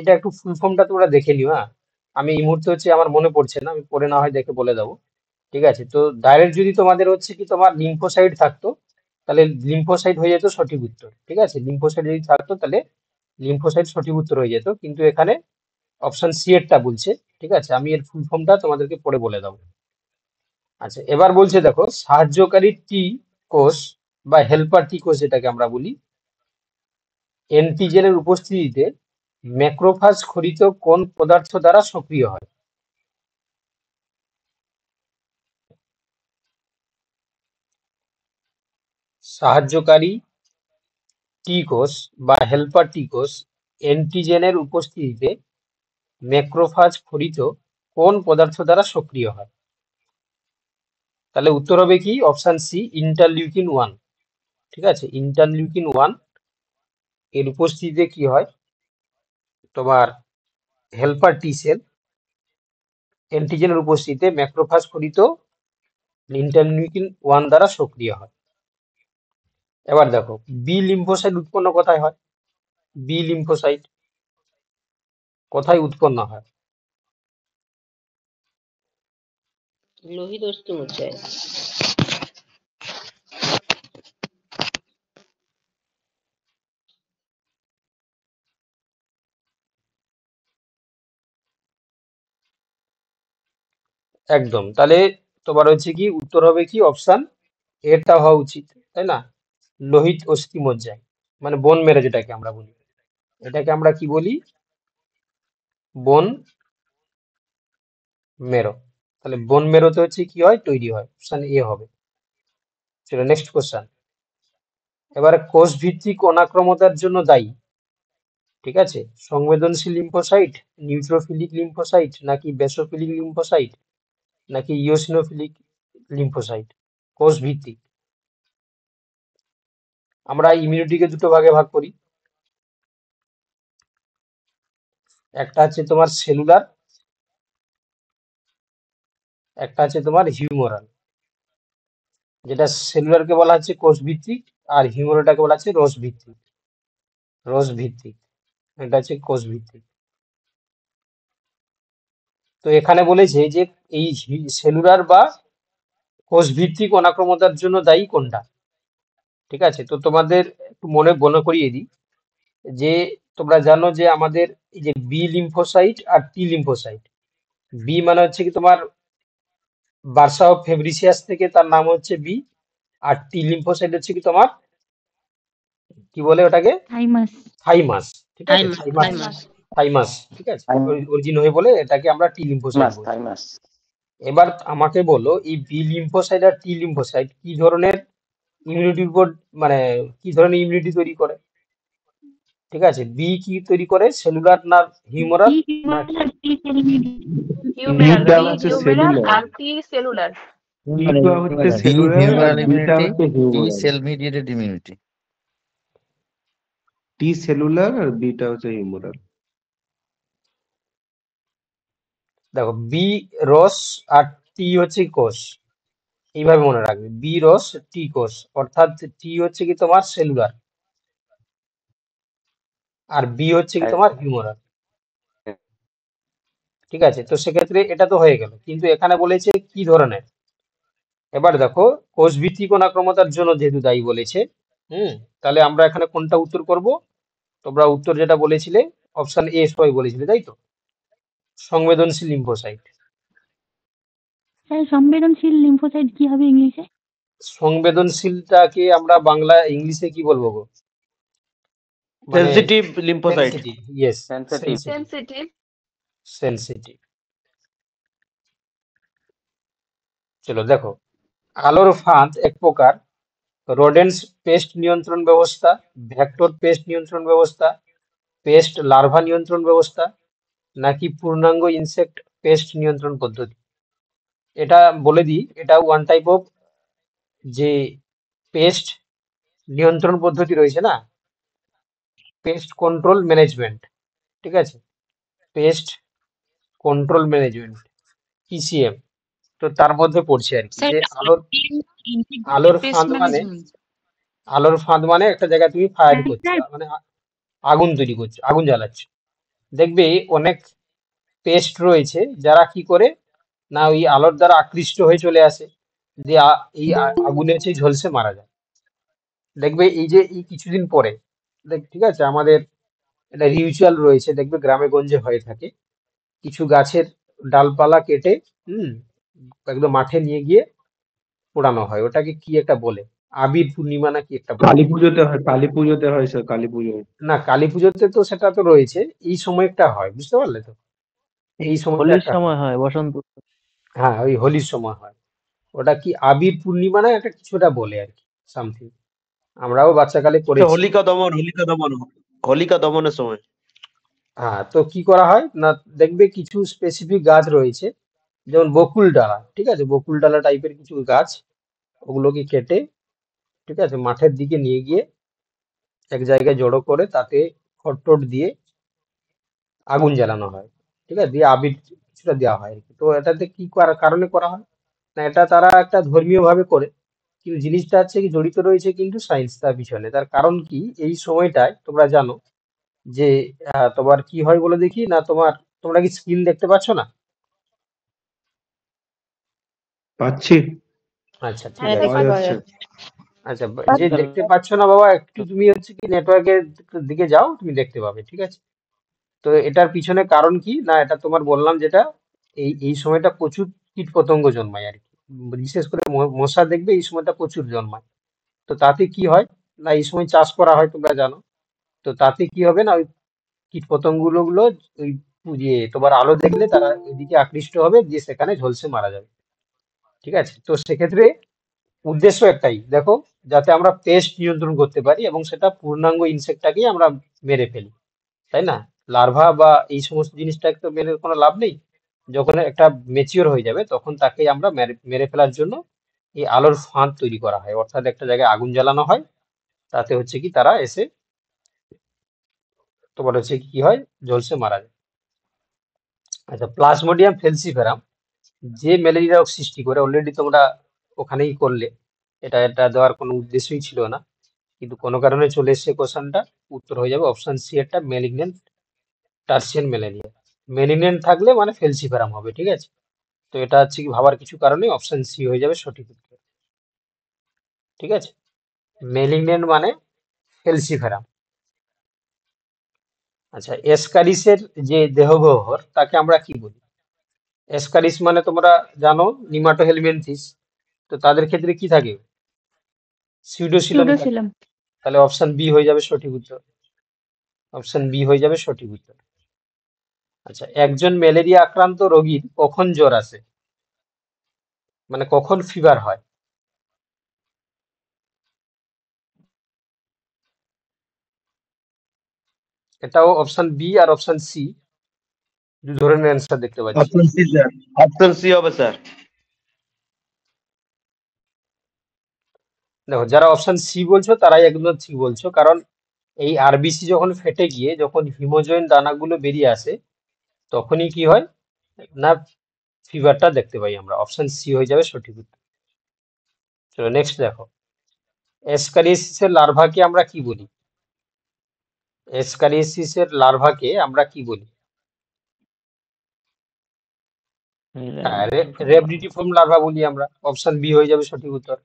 এটা একটু ফুল ফর্মটা তোমরা দেখে নিও হ্যাঁ আমি এই মুহূর্তে হচ্ছে আমার মনে পড়ছে না আমি পড়ে না হয় দেখে বলে দেবো ঠিক আছে তো ডাইরেক্ট যদি তোমাদের হচ্ছে কি তোমার লিম্ফোসাইড থাকতো তাহলে লিম্ফোসাইট হয়ে যেত সঠিক উত্তর ঠিক আছে লিম্ফোসাইট যদি থাকতো তাহলে লিম্ফোসাইট সঠিক উত্তর হয়ে যেত কিন্তু এখানে অপশন সি এরটা বলছে ঠিক আছে আমি এর ফুল ফর্মটা তোমাদেরকে পরে বলে দেবো আচ্ছা এবার বলছে দেখো সাহায্যকারী টি কোষ বা হেল্পার টি কোষ এটাকে আমরা বলি এন্টিজেনের উপস্থিতিতে ম্যাক্রোফাজ খরিত কোন পদার্থ দ্বারা সক্রিয় হয় সাহায্যকারী টি কোষ বা হেল্পার টি কোষ অ্যান্টিজেনের উপস্থিতিতে ম্যাক্রোফাজ ফরিত কোন পদার্থ দ্বারা সক্রিয় হয় তাহলে উত্তর হবে কি অপশান সি ইন্টারলিউকিন ওয়ান ঠিক আছে ইন্টারলিউকিন ওয়ান এর উপস্থিতিতে কি হয় তোমার হেল্পার টি সেল অ্যান্টিজেনের উপস্থিতিতে ম্যাক্রোফাজ ফরিত ইন্টারলিউকিন ওয়ান দ্বারা সক্রিয় হয় এবার দেখো বি লিম্ফোসাইট উৎপন্ন কোথায় হয় বি লিম্ফোসাইট কোথায় উৎপন্ন হয় একদম তাহলে তোমার হচ্ছে কি উত্তর হবে কি অপশন এটা হওয়া উচিত তাই না লোহিত অস্থি মজ্জায় মানে বন মেরে যেটাকে আমরা বলি এটাকে আমরা কি বলি বন মেরো তাহলে মেরো মেরোতে হচ্ছে কি হয় তৈরি হয় অপশান এ হবে চলো নেক্সট কোশ্চেন এবারে কোষ ভিত্তিক অনাক্রমতার জন্য দায়ী ঠিক আছে সংবেদনশীল লিম্ফোসাইট নিউট্রোফিলিক লিম্ফোসাইট নাকি বেসোফিলিক লিম্ফোসাইট নাকি ইওসিনোফিলিক লিম্ফোসাইট কোষ ভিত্তিক আমরা ইমিউনিটিকে দুটো ভাগে ভাগ করি একটা আছে তোমার সেলুলার একটা আছে তোমার হিউমোরাল যেটা সেলুলারকে বলা হচ্ছে কোষ ভিত্তিক আর হিউমোরালটাকে বলা হচ্ছে রোষ ভিত্তিক রোষ ভিত্তিক এটা হচ্ছে কোষ ভিত্তিক তো এখানে বলেছে যে এই সেলুলার বা কোষ ভিত্তিক অনাক্রমতার জন্য দায়ী কোনটা ঠিক আছে তো তোমাদের একটু মনে মনে করিয়ে দিই যে তোমরা জানো যে আমাদের এই যে বি লিম্ফোসাইট আর টি লিম্ফোসাইট বি মানে হচ্ছে কি তোমার বার্সা অফ ফেব্রিসিয়াস থেকে তার নাম হচ্ছে বি আর টি লিম্ফোসাইট হচ্ছে কি তোমার কি বলে ওটাকে থাইমাস থাইমাস ঠিক আছে থাইমাস থাইমাস ঠিক আছে অরিজিন হয়ে বলে এটাকে আমরা টি লিম্ফোসাইট বলি থাইমাস এবার আমাকে বলো এই বি লিম্ফোসাইট আর টি লিম্ফোসাইট কি ধরনের ইমিউনিটির উপর মানে কি ধরনের ইমিউনিটি তৈরি করে ঠিক আছে বি কি তৈরি করে সেলুলার না হিউমারাল সেলুলার ইমিউনিটি সেলুলার আর বিটা হচ্ছে দেখো বি রস আর টি হচ্ছে কোষ এইভাবে মনে রাখবে বি রস টি কোষ অর্থাৎ টি হচ্ছে কি তোমার সেলুলার আর বি হচ্ছে কি তোমার হিউমারাল ঠিক আছে তো সেক্ষেত্রে এটা তো হয়ে গেল কিন্তু এখানে বলেছে কি ধরনের এবার দেখো কোষ ভিত্তিক অনাক্রমতার জন্য যেহেতু দায়ী বলেছে হুম তাহলে আমরা এখানে কোনটা উত্তর করব তোমরা উত্তর যেটা বলেছিলে অপশন এ সবাই বলেছিলে তাই তো সংবেদনশীল লিম্ফোসাইট সংবেদনশীল লিম্ফোসাইট কি হবে ইংলিশে সংবেদনশীলটাকে আমরা বাংলা ইংলিশে কি বলবো গো sensitive lymphocyte yes sensitive sensitive sensitive চলো দেখো আলোর ফাঁদ এক প্রকার রোডেন্স পেস্ট নিয়ন্ত্রণ ব্যবস্থা ভেক্টর পেস্ট নিয়ন্ত্রণ ব্যবস্থা পেস্ট লার্ভা নিয়ন্ত্রণ ব্যবস্থা নাকি পূর্ণাঙ্গ ইনসেক্ট পেস্ট নিয়ন্ত্রণ পদ্ধতি এটা বলে দিই এটা ওয়ান টাইপ অফ যে পেস্ট নিয়ন্ত্রণ পদ্ধতি রয়েছে না পেস্ট কন্ট্রোল ম্যানেজমেন্ট ঠিক আছে পেস্ট কন্ট্রোল ম্যানেজমেন্ট পিসিএম তো তার মধ্যে পড়ছে আর কি যে আলোর আলোর ফাঁদ মানে আলোর ফাঁদ মানে একটা জায়গায় তুমি ফায়ার করছো মানে আগুন তৈরি করছো আগুন জ্বালাচ্ছ দেখবে অনেক পেস্ট রয়েছে যারা কি করে না ওই আলোর দ্বারা আকৃষ্ট হয়ে চলে আসে যে এই আগুনে সেই ঝলসে মারা যায় দেখবে এই যে এই কিছুদিন পরে দেখ ঠিক আছে আমাদের এটা রিউচুয়াল রয়েছে দেখবে গ্রামে গঞ্জে হয়ে থাকে কিছু গাছের ডালপালা কেটে হুম একদম মাঠে নিয়ে গিয়ে পোড়ানো হয় ওটাকে কি একটা বলে আবির পূর্ণিমা নাকি একটা কালী পুজোতে হয় কালী পুজোতে হয় স্যার কালী পুজো না কালী পুজোতে তো সেটা তো রয়েছে এই সময় একটা হয় বুঝতে পারলে তো এই সময় হয় বসন্ত হ্যাঁ ওই হোলির সময় হয় ওটা কি আবির পূর্ণিমা না একটা কিছুটা বলে আর কি সামথিং আমরাও বাচ্চাকালে করে হোলিকা দমন হোলিকা দমন হোলিকা দমনের সময় হ্যাঁ তো কি করা হয় না দেখবে কিছু স্পেসিফিক গাছ রয়েছে যেমন বকুল ডালা ঠিক আছে বকুল ডালা টাইপের কিছু গাছ ওগুলোকে কেটে ঠিক আছে মাঠের দিকে নিয়ে গিয়ে এক জায়গায় জড়ো করে তাতে খটট দিয়ে আগুন জ্বালানো হয় ঠিক আছে দিয়ে আবির কিছুটা দেওয়া হয় তো এটাতে কি করার কারণে করা হয় না এটা তারা একটা ধর্মীয় ভাবে করে কিন্তু জিনিসটা হচ্ছে কি জড়িত রয়েছে কিন্তু সায়েন্স তার পিছনে তার কারণ কি এই সময়টায় তোমরা জানো যে তোমার কি হয় বলে দেখি না তোমার তোমরা কি স্ক্রিন দেখতে পাচ্ছ না পাচ্ছি আচ্ছা হ্যাঁ, আচ্ছা যে দেখতে পাচ্ছ না বাবা একটু তুমি হচ্ছে কি নেটওয়ার্কের দিকে যাও তুমি দেখতে পাবে ঠিক আছে তো এটার পিছনে কারণ কি না এটা তোমার বললাম যেটা এই এই সময়টা প্রচুর কীট পতঙ্গ জন্মায় আর কি বিশেষ করে মশা দেখবে এই সময়টা প্রচুর জন্মায় তো তাতে কি হয় না এই সময় চাষ করা হয় তোমরা জানো তো তাতে কি হবে না ওই কীট পতঙ্গগুলো ওই যে ইয়ে, তোমার আলো দেখলে তারা এদিকে আকৃষ্ট হবে যে সেখানে ঝলসে মারা যাবে ঠিক আছে তো সেক্ষেত্রে উদ্দেশ্য একটাই দেখো যাতে আমরা পেস্ট নিয়ন্ত্রণ করতে পারি এবং সেটা পূর্ণাঙ্গ ইনসেক্টটাকেই আমরা মেরে ফেলি তাই না লার্ভা বা এই সমস্ত জিনিসটা তো মেরে কোনো লাভ নেই যখন একটা মেচিওর হয়ে যাবে তখন তাকে আমরা মেরে ফেলার জন্য এই আলোর ফাঁদ তৈরি করা হয় অর্থাৎ একটা জায়গায় আগুন জ্বালানো হয় তাতে হচ্ছে কি তারা এসে তোমার হচ্ছে কি হয় ঝলসে মারা যায় আচ্ছা প্লাজমোডিয়াম ফেলসিফেরাম যে ম্যালেরিয়া রোগ সৃষ্টি করে অলরেডি তোমরা ওখানেই করলে এটা এটা দেওয়ার কোনো উদ্দেশ্যই ছিল না কিন্তু কোনো কারণে চলে এসছে কোশ্চেনটা উত্তর হয়ে যাবে অপশান সি একটা ম্যালিগনেন্ট টার্সিয়ান ম্যালেরিয়া মেলিনিয়ান থাকলে মানে ফেলসিফেরাম হবে ঠিক আছে তো এটা হচ্ছে কি ভাবার কিছু কারণে অপশন সি হয়ে যাবে সঠিক উত্তর ঠিক আছে মেলিনিয়ান মানে ফেলসিফেরাম আচ্ছা এসকারিসের যে দেহগহ্বর তাকে আমরা কি বলি এসকারিস মানে তোমরা জানো নিমাটো হেলমেন্থিস তো তাদের ক্ষেত্রে কি থাকে সিউডোসিলাম তাহলে অপশন বি হয়ে যাবে সঠিক উত্তর অপশন বি হয়ে যাবে সঠিক উত্তর আচ্ছা একজন ম্যালেরিয়া আক্রান্ত রোগীর কখন জ্বর আসে মানে কখন ফিভার হয় এটাও অপশন বি আর অপশন সি দু ধরনের অ্যান্সার দেখতে পাচ্ছি option C sir option C হবে স্যার দেখো যারা অপশন সি বলছো তারাই একদম ঠিক বলছো কারণ এই আরবিসি যখন ফেটে গিয়ে যখন হিমোজয়েন দানাগুলো বেরিয়ে আসে তখনই কি হয় না ফিভারটা দেখতে পাই আমরা অপশন সি হয়ে যাবে সঠিক উত্তর চলো নেক্সট দেখো এসকারিয়াসিসের লার্ভাকে আমরা কি বলি এসকারিয়াসিসের লার্ভাকে আমরা কি বলি রেপডিটিফর্ম হ্যাঁ, লার্ভা বলি আমরা অপশন বি হয়ে যাবে সঠিক উত্তর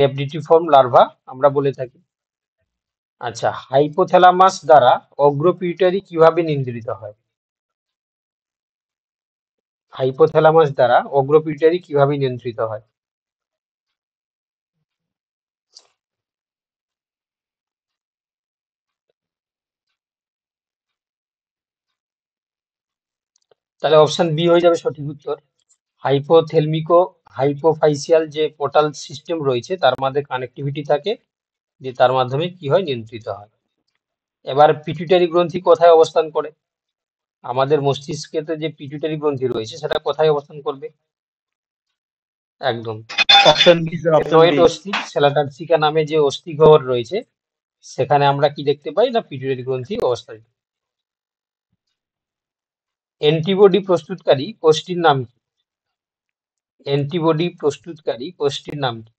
রেপডিটিফর্ম লার্ভা আমরা বলে থাকি আচ্ছা হাইপোথ্যালামাস দ্বারা অগ্রপিউটারি কিভাবে নিয়ন্ত্রিত হয় হাইপোথ্যালামাস দ্বারা অগ্রপিটারি কিভাবে নিয়ন্ত্রিত হয়? তাহলে অপশন বি হয়ে যাবে সঠিক উত্তর হাইপোথেলমিকো হাইপোফাইসিয়াল যে পোর্টাল সিস্টেম রয়েছে তার মধ্যে কানেক্টিভিটি থাকে যে তার মাধ্যমে কি হয় নিয়ন্ত্রিত হয় এবার পিটুইটারি গ্রন্থি কোথায় অবস্থান করে আমাদের তো যে পিটুটারি গ্রন্থি রয়েছে সেটা কোথায় অবস্থান করবে একদম অপশন বি অস্থি স্যালাটার্সিকা যে রয়েছে সেখানে আমরা কি দেখতে পাই না পিটুটারি গ্রন্থি অবস্থায় অ্যান্টিবডি প্রস্তুতকারী কোষ্ঠীর নাম কি অ্যান্টিবডি প্রস্তুতকারী কোষ্ঠীর নাম কি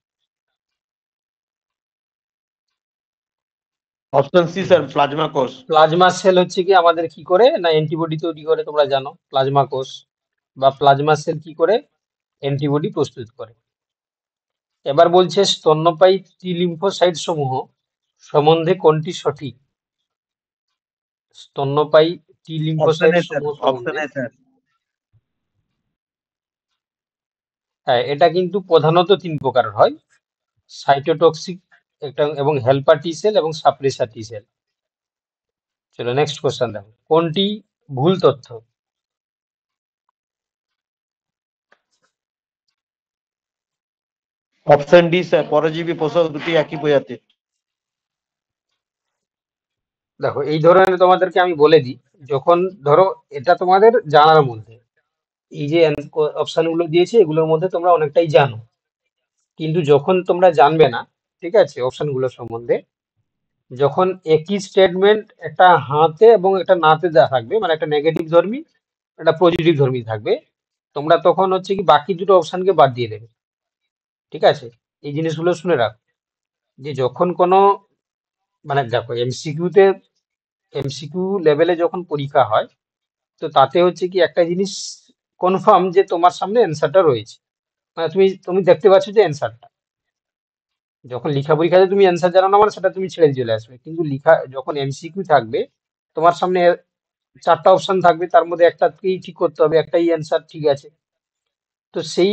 অপশন সি স্যার প্লাজমা কোষ প্লাজমা সেল হচ্ছে কি আমাদের কি করে না অ্যান্টিবডি তৈরি করে তোমরা জানো প্লাজমা কোষ বা প্লাজমা সেল কি করে অ্যান্টিবডি প্রস্তুত করে এবার বলছে স্তন্যপায়ী টি লিম্ফোসাইট সমূহ সম্বন্ধে কোনটি সঠিক স্তন্যপায়ী টি লিম্ফোসাইট সমূহ হ্যাঁ এটা কিন্তু প্রধানত তিন প্রকারের হয় সাইটোটক্সিক একটা এবং হেল্পার টি সেল এবং সাপ্রেসার টি সেল চলো নেক্সট কোশ্চেন দেখো কোনটি ভুল তথ্য অপশন ডি স্যার পরজীবী পোষক দুটি একই প্রজাতির দেখো এই ধরনের তোমাদেরকে আমি বলে দিই যখন ধরো এটা তোমাদের জানার মধ্যে এই যে অপশনগুলো দিয়েছে এগুলোর মধ্যে তোমরা অনেকটাই জানো কিন্তু যখন তোমরা জানবে না ঠিক আছে অপশনগুলো সম্বন্ধে যখন একই স্টেটমেন্ট একটা হাতে এবং একটা নাতে যা থাকবে মানে একটা নেগেটিভ ধর্মী একটা পজিটিভ ধর্মী থাকবে তোমরা তখন হচ্ছে কি বাকি দুটো অপশানকে বাদ দিয়ে দেবে ঠিক আছে এই জিনিসগুলো শুনে রাখ যে যখন কোনো মানে দেখো এমসিকিউতে এমসিকিউ লেভেলে যখন পরীক্ষা হয় তো তাতে হচ্ছে কি একটা জিনিস কনফার্ম যে তোমার সামনে অ্যান্সারটা রয়েছে মানে তুমি তুমি দেখতে পাচ্ছ যে অ্যান্সারটা যখন লিখা পরীক্ষাতে তুমি অ্যান্সার জানো না মানে সেটা তুমি ছেড়ে চলে আসবে কিন্তু লিখা যখন এমসিকিউ থাকবে তোমার সামনে চারটা অপশন থাকবে তার মধ্যে একটাকেই ঠিক করতে হবে একটাই অ্যান্সার ঠিক আছে তো সেই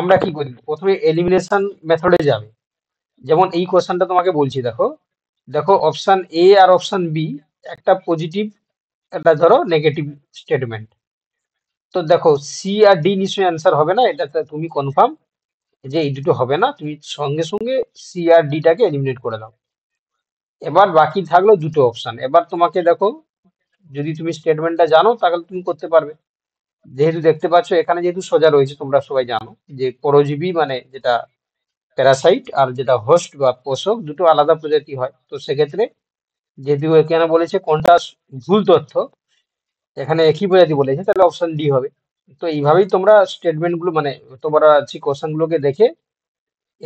আমরা কি করি প্রথমে এলিমিনেশন মেথডে যাবে যেমন এই কোশ্চেনটা তোমাকে বলছি দেখো দেখো অপশান এ আর অপশান বি একটা পজিটিভ একটা ধরো নেগেটিভ স্টেটমেন্ট তো দেখো সি আর ডি নিশ্চয়ই অ্যান্সার হবে না এটা তুমি কনফার্ম যে এই দুটো হবে না তুমি সঙ্গে সঙ্গে সি আর ডিটাকে এলিমিনেট করে দাও এবার বাকি থাকলো দুটো অপশান এবার তোমাকে দেখো যদি তুমি স্টেটমেন্টটা জানো তাহলে তুমি করতে পারবে যেহেতু দেখতে পাচ্ছ এখানে যেহেতু সোজা রয়েছে তোমরা সবাই জানো যে পরজীবী মানে যেটা প্যারাসাইট আর যেটা হোস্ট বা পোষক দুটো আলাদা প্রজাতি হয় তো সেক্ষেত্রে যেহেতু এখানে বলেছে কোনটা ভুল তথ্য এখানে একই প্রজাতি বলেছে তাহলে অপশন ডি হবে তো এইভাবেই তোমরা স্টেটমেন্টগুলো মানে তোমরা যে গুলোকে দেখে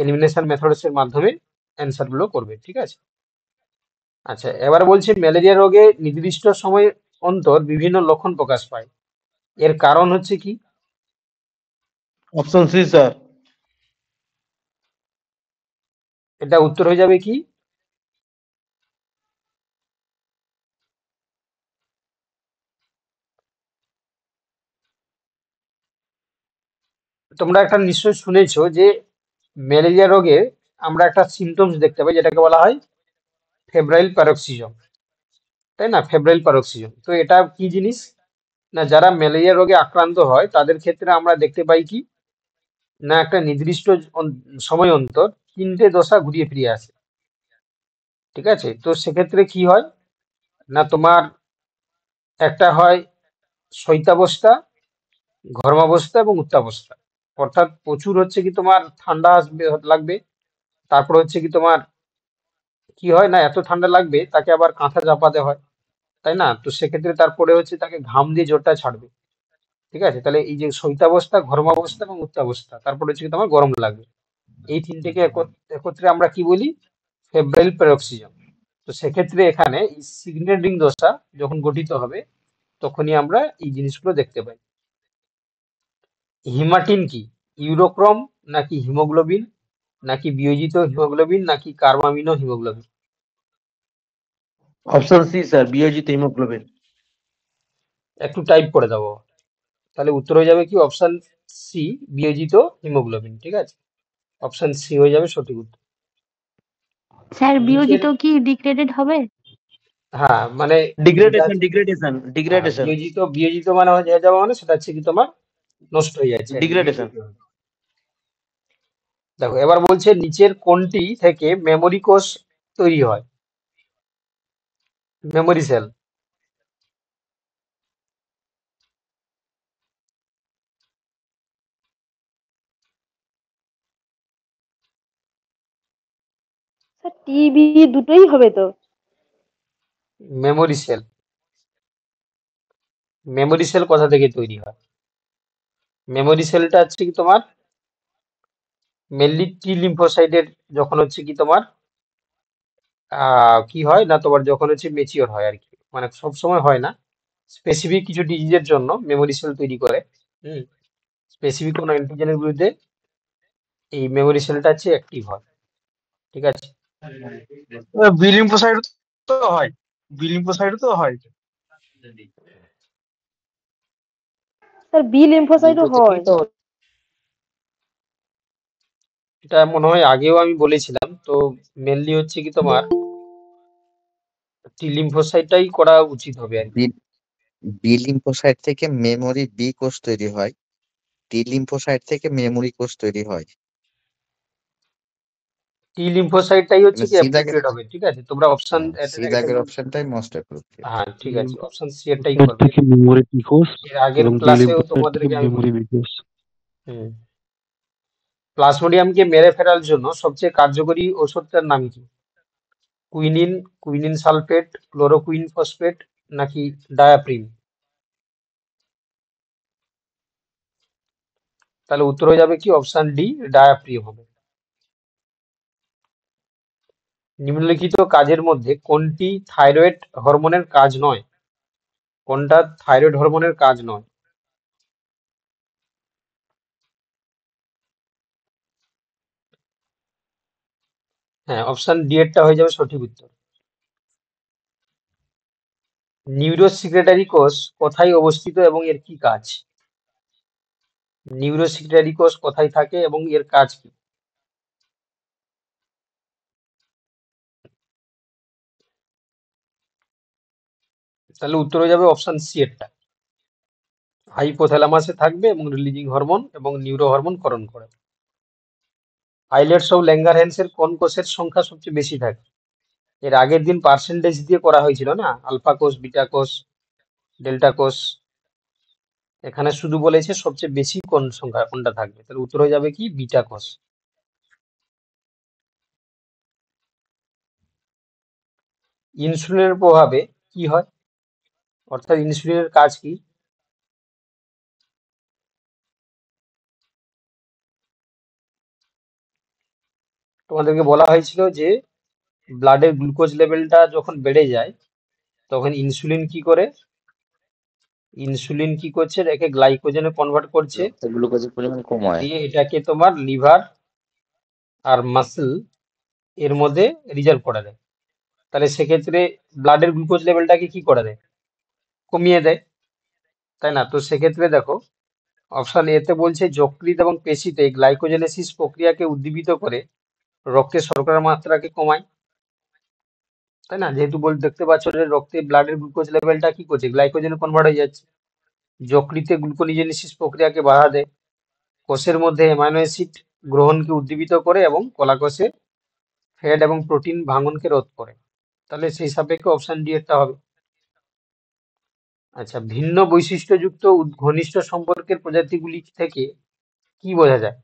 এলিমিনেশন মেথডসের মাধ্যমে অ্যান্সারগুলো করবে ঠিক আছে আচ্ছা এবার বলছি ম্যালেরিয়া রোগে নির্দিষ্ট সময় অন্তর বিভিন্ন লক্ষণ প্রকাশ পায় এর কারণ হচ্ছে কি অপশন সি স্যার এটা উত্তর হয়ে যাবে কি তোমরা একটা নিশ্চয় শুনেছো যে ম্যালেরিয়া রোগে আমরা একটা সিমটমস দেখতে পাই যেটাকে বলা হয় ফেব্রাইল প্যারক্সিজম তাই না ফেব্রাইল প্যারক্সিজম তো এটা কি জিনিস না যারা ম্যালেরিয়া রোগে আক্রান্ত হয় তাদের ক্ষেত্রে আমরা দেখতে পাই কি না একটা নির্দিষ্ট সময় অন্তর তিনটে দশা ঘুরিয়ে ফিরে আসে ঠিক আছে তো সেক্ষেত্রে কি হয় না তোমার একটা হয় শৈতাবস্থা ঘর্মাবস্থা এবং উত্তাবস্থা অর্থাৎ প্রচুর হচ্ছে কি তোমার ঠান্ডা আসবে লাগবে তারপর হচ্ছে কি তোমার কি হয় না এত ঠান্ডা লাগবে তাকে আবার কাঁথা চাপাতে হয় তাই না তো সেক্ষেত্রে তারপরে হচ্ছে তাকে ঘাম দিয়ে জোরটা ছাড়বে ঠিক আছে তাহলে এই যে শৈতাবস্থা ঘর্মাবস্থা এবং উত্তাবস্থা তারপরে হচ্ছে কি তোমার গরম লাগবে এই তিনটেকে একত্রে আমরা কি বলি ফেব্রাইল প্যারক্সিজম তো সেক্ষেত্রে এখানে সিগনেটিং দশা যখন গঠিত হবে তখনই আমরা এই জিনিসগুলো দেখতে পাই হিমাটিন কি ইউরোক্রম নাকি হিমোগ্লোবিন নাকি বিয়োজিত হিমোগ্লোবিন নাকি carbamino haemoglobin option C sir বিয়োজিত হিমোগ্লোবিন একটু টাইপ করে দেবো তাহলে উত্তর হয়ে যাবে কি অপশন সি বিয়োজিত হিমোগ্লোবিন ঠিক আছে অপশন সি হয়ে যাবে সঠিক উত্তর স্যার বিয়োজিত কি ডিগ্রেডেড হবে হ্যাঁ মানে ডিগ্রেডেশন ডিগ্রেডেশন ডিগ্রেডেশন বিয়োজিত বিয়োজিত মানে হয়ে যাবে মানে সেটা হচ্ছে কি তোমার নষ্ট হয়ে যাচ্ছে ডিগ্রেডেশন দেখো এবার বলছে নিচের কোনটি থেকে মেমরি কোষ তৈরি হয় মেমরি সেল টিবি দুটোই হবে তো মেমরি সেল মেমরি সেল কোথা থেকে তৈরি হয় মেমোরি সেলটা হচ্ছে কি তোমার মেনলি টি লিম্ফোসাইটের যখন হচ্ছে কি তোমার কি হয় না তোমার যখন হচ্ছে মেচিওর হয় আর কি মানে সব সময় হয় না স্পেসিফিক কিছু ডিজিজের জন্য মেমোরি সেল তৈরি করে হুম স্পেসিফিক কোনো অ্যান্টিজেনের বিরুদ্ধে এই মেমোরি সেলটা হচ্ছে অ্যাক্টিভ হয় ঠিক আছে বিলিম্পোসাইড তো হয় বিলিম্পোসাইড তো হয় তার বি লিম্ফোসাইটও হয় এটা মনে হয় আগেও আমি বলেছিলাম তো মেনলি হচ্ছে কি তোমার টি লিম্ফোসাইটটাই করা উচিত হবে আর কি বি লিম্ফোসাইট থেকে মেমরি বি কোষ তৈরি হয় টি লিম্ফোসাইট থেকে মেমরি কোষ তৈরি হয় টি লিম্ফোসাইটটাই হচ্ছে কি মানে হবে ঠিক আছে তোমরা অপশন অপশনটাই মোস্ট অ্যাপ্রোপ্রিয়েট হ্যাঁ ঠিক আছে অপশন সি করবে পিকোস এর আগের ক্লাসেও তোমাদেরকে আমি পিকোস মেরে ফেরার জন্য সবচেয়ে কার্যকরী ওষুধটার নাম কি quinine quinine sulphate chloroquine phosphate নাকি ডায়াপ্রিন তাহলে উত্তর হয়ে যাবে কি অপশন ডি ডায়াপ্রিয় হবে নিম্নলিখিত কাজের মধ্যে কোনটি থাইরয়েড হরমোনের কাজ নয়? কোনটা থাইরয়েড হরমোনের কাজ নয়? হ্যাঁ অপশন ডি এরটা হয়ে যাবে সঠিক উত্তর নিউরো সিক্রেটারি কোষ কোথায় অবস্থিত এবং এর কি কাজ নিউরো সিক্রেটারি কোষ কোথায় থাকে এবং এর কাজ কি তাহলে উত্তর হয়ে যাবে অপশান সি এরটা হাইপোথ্যালামাসে থাকবে এবং রিলিজিং হরমোন এবং নিউরো হরমোন করণ করে আইলেটস অফ ল্যাঙ্গার হ্যান্ডসের কোন কোষের সংখ্যা সবচেয়ে বেশি থাকে এর আগের দিন পার্সেন্টেজ দিয়ে করা হয়েছিল না আলফা কোষ বিটা কোষ ডেল্টা কোষ এখানে শুধু বলেছে সবচেয়ে বেশি কোন সংখ্যা কোনটা থাকবে তাহলে উত্তর হয়ে যাবে কি বিটা কোষ ইনসুলিনের প্রভাবে কি হয় অর্থাৎ ইনসুলিনের কাজ কি তোমাদেরকে বলা হয়েছিল যে ব্লাডের গ্লুকোজ লেভেলটা যখন বেড়ে যায় তখন ইনসুলিন কি করে ইনসুলিন কি করছে একে গ্লাইকোজেনে কনভার্ট করছে গ্লুকোজের পরিমাণ কমায় দিয়ে এটাকে তোমার লিভার আর মাসল এর মধ্যে রিজার্ভ করে দেয় তাহলে সেক্ষেত্রে ব্লাডের গ্লুকোজ লেভেলটাকে কি করে দেয় কমিয়ে দেয় তাই না তো সেক্ষেত্রে দেখো অপশান এতে বলছে যকৃত এবং পেশিতে গ্লাইকোজেনেসিস প্রক্রিয়াকে উদ্দীপিত করে রক্তে শর্করার মাত্রাকে কমায় তাই না যেহেতু বল দেখতে পাচ্ছ যে রক্তে ব্লাডের গ্লুকোজ লেভেলটা কি করছে গ্লাইকোজেনে কনভার্ট হয়ে যাচ্ছে যকৃতে গ্লুকোনিজেনেসিস প্রক্রিয়াকে বাধা দেয় কোষের মধ্যে অ্যামাইনো অ্যাসিড গ্রহণকে উদ্দীপিত করে এবং কলাকোষে ফ্যাট এবং প্রোটিন ভাঙনকে রোধ করে তাহলে সেই সাপেক্ষে অপশান ডি এরটা হবে আচ্ছা ভিন্ন বৈশিষ্ট্যযুক্ত ঘনিষ্ঠ সম্পর্কের প্রজাতিগুলি থেকে কি বোঝা যায়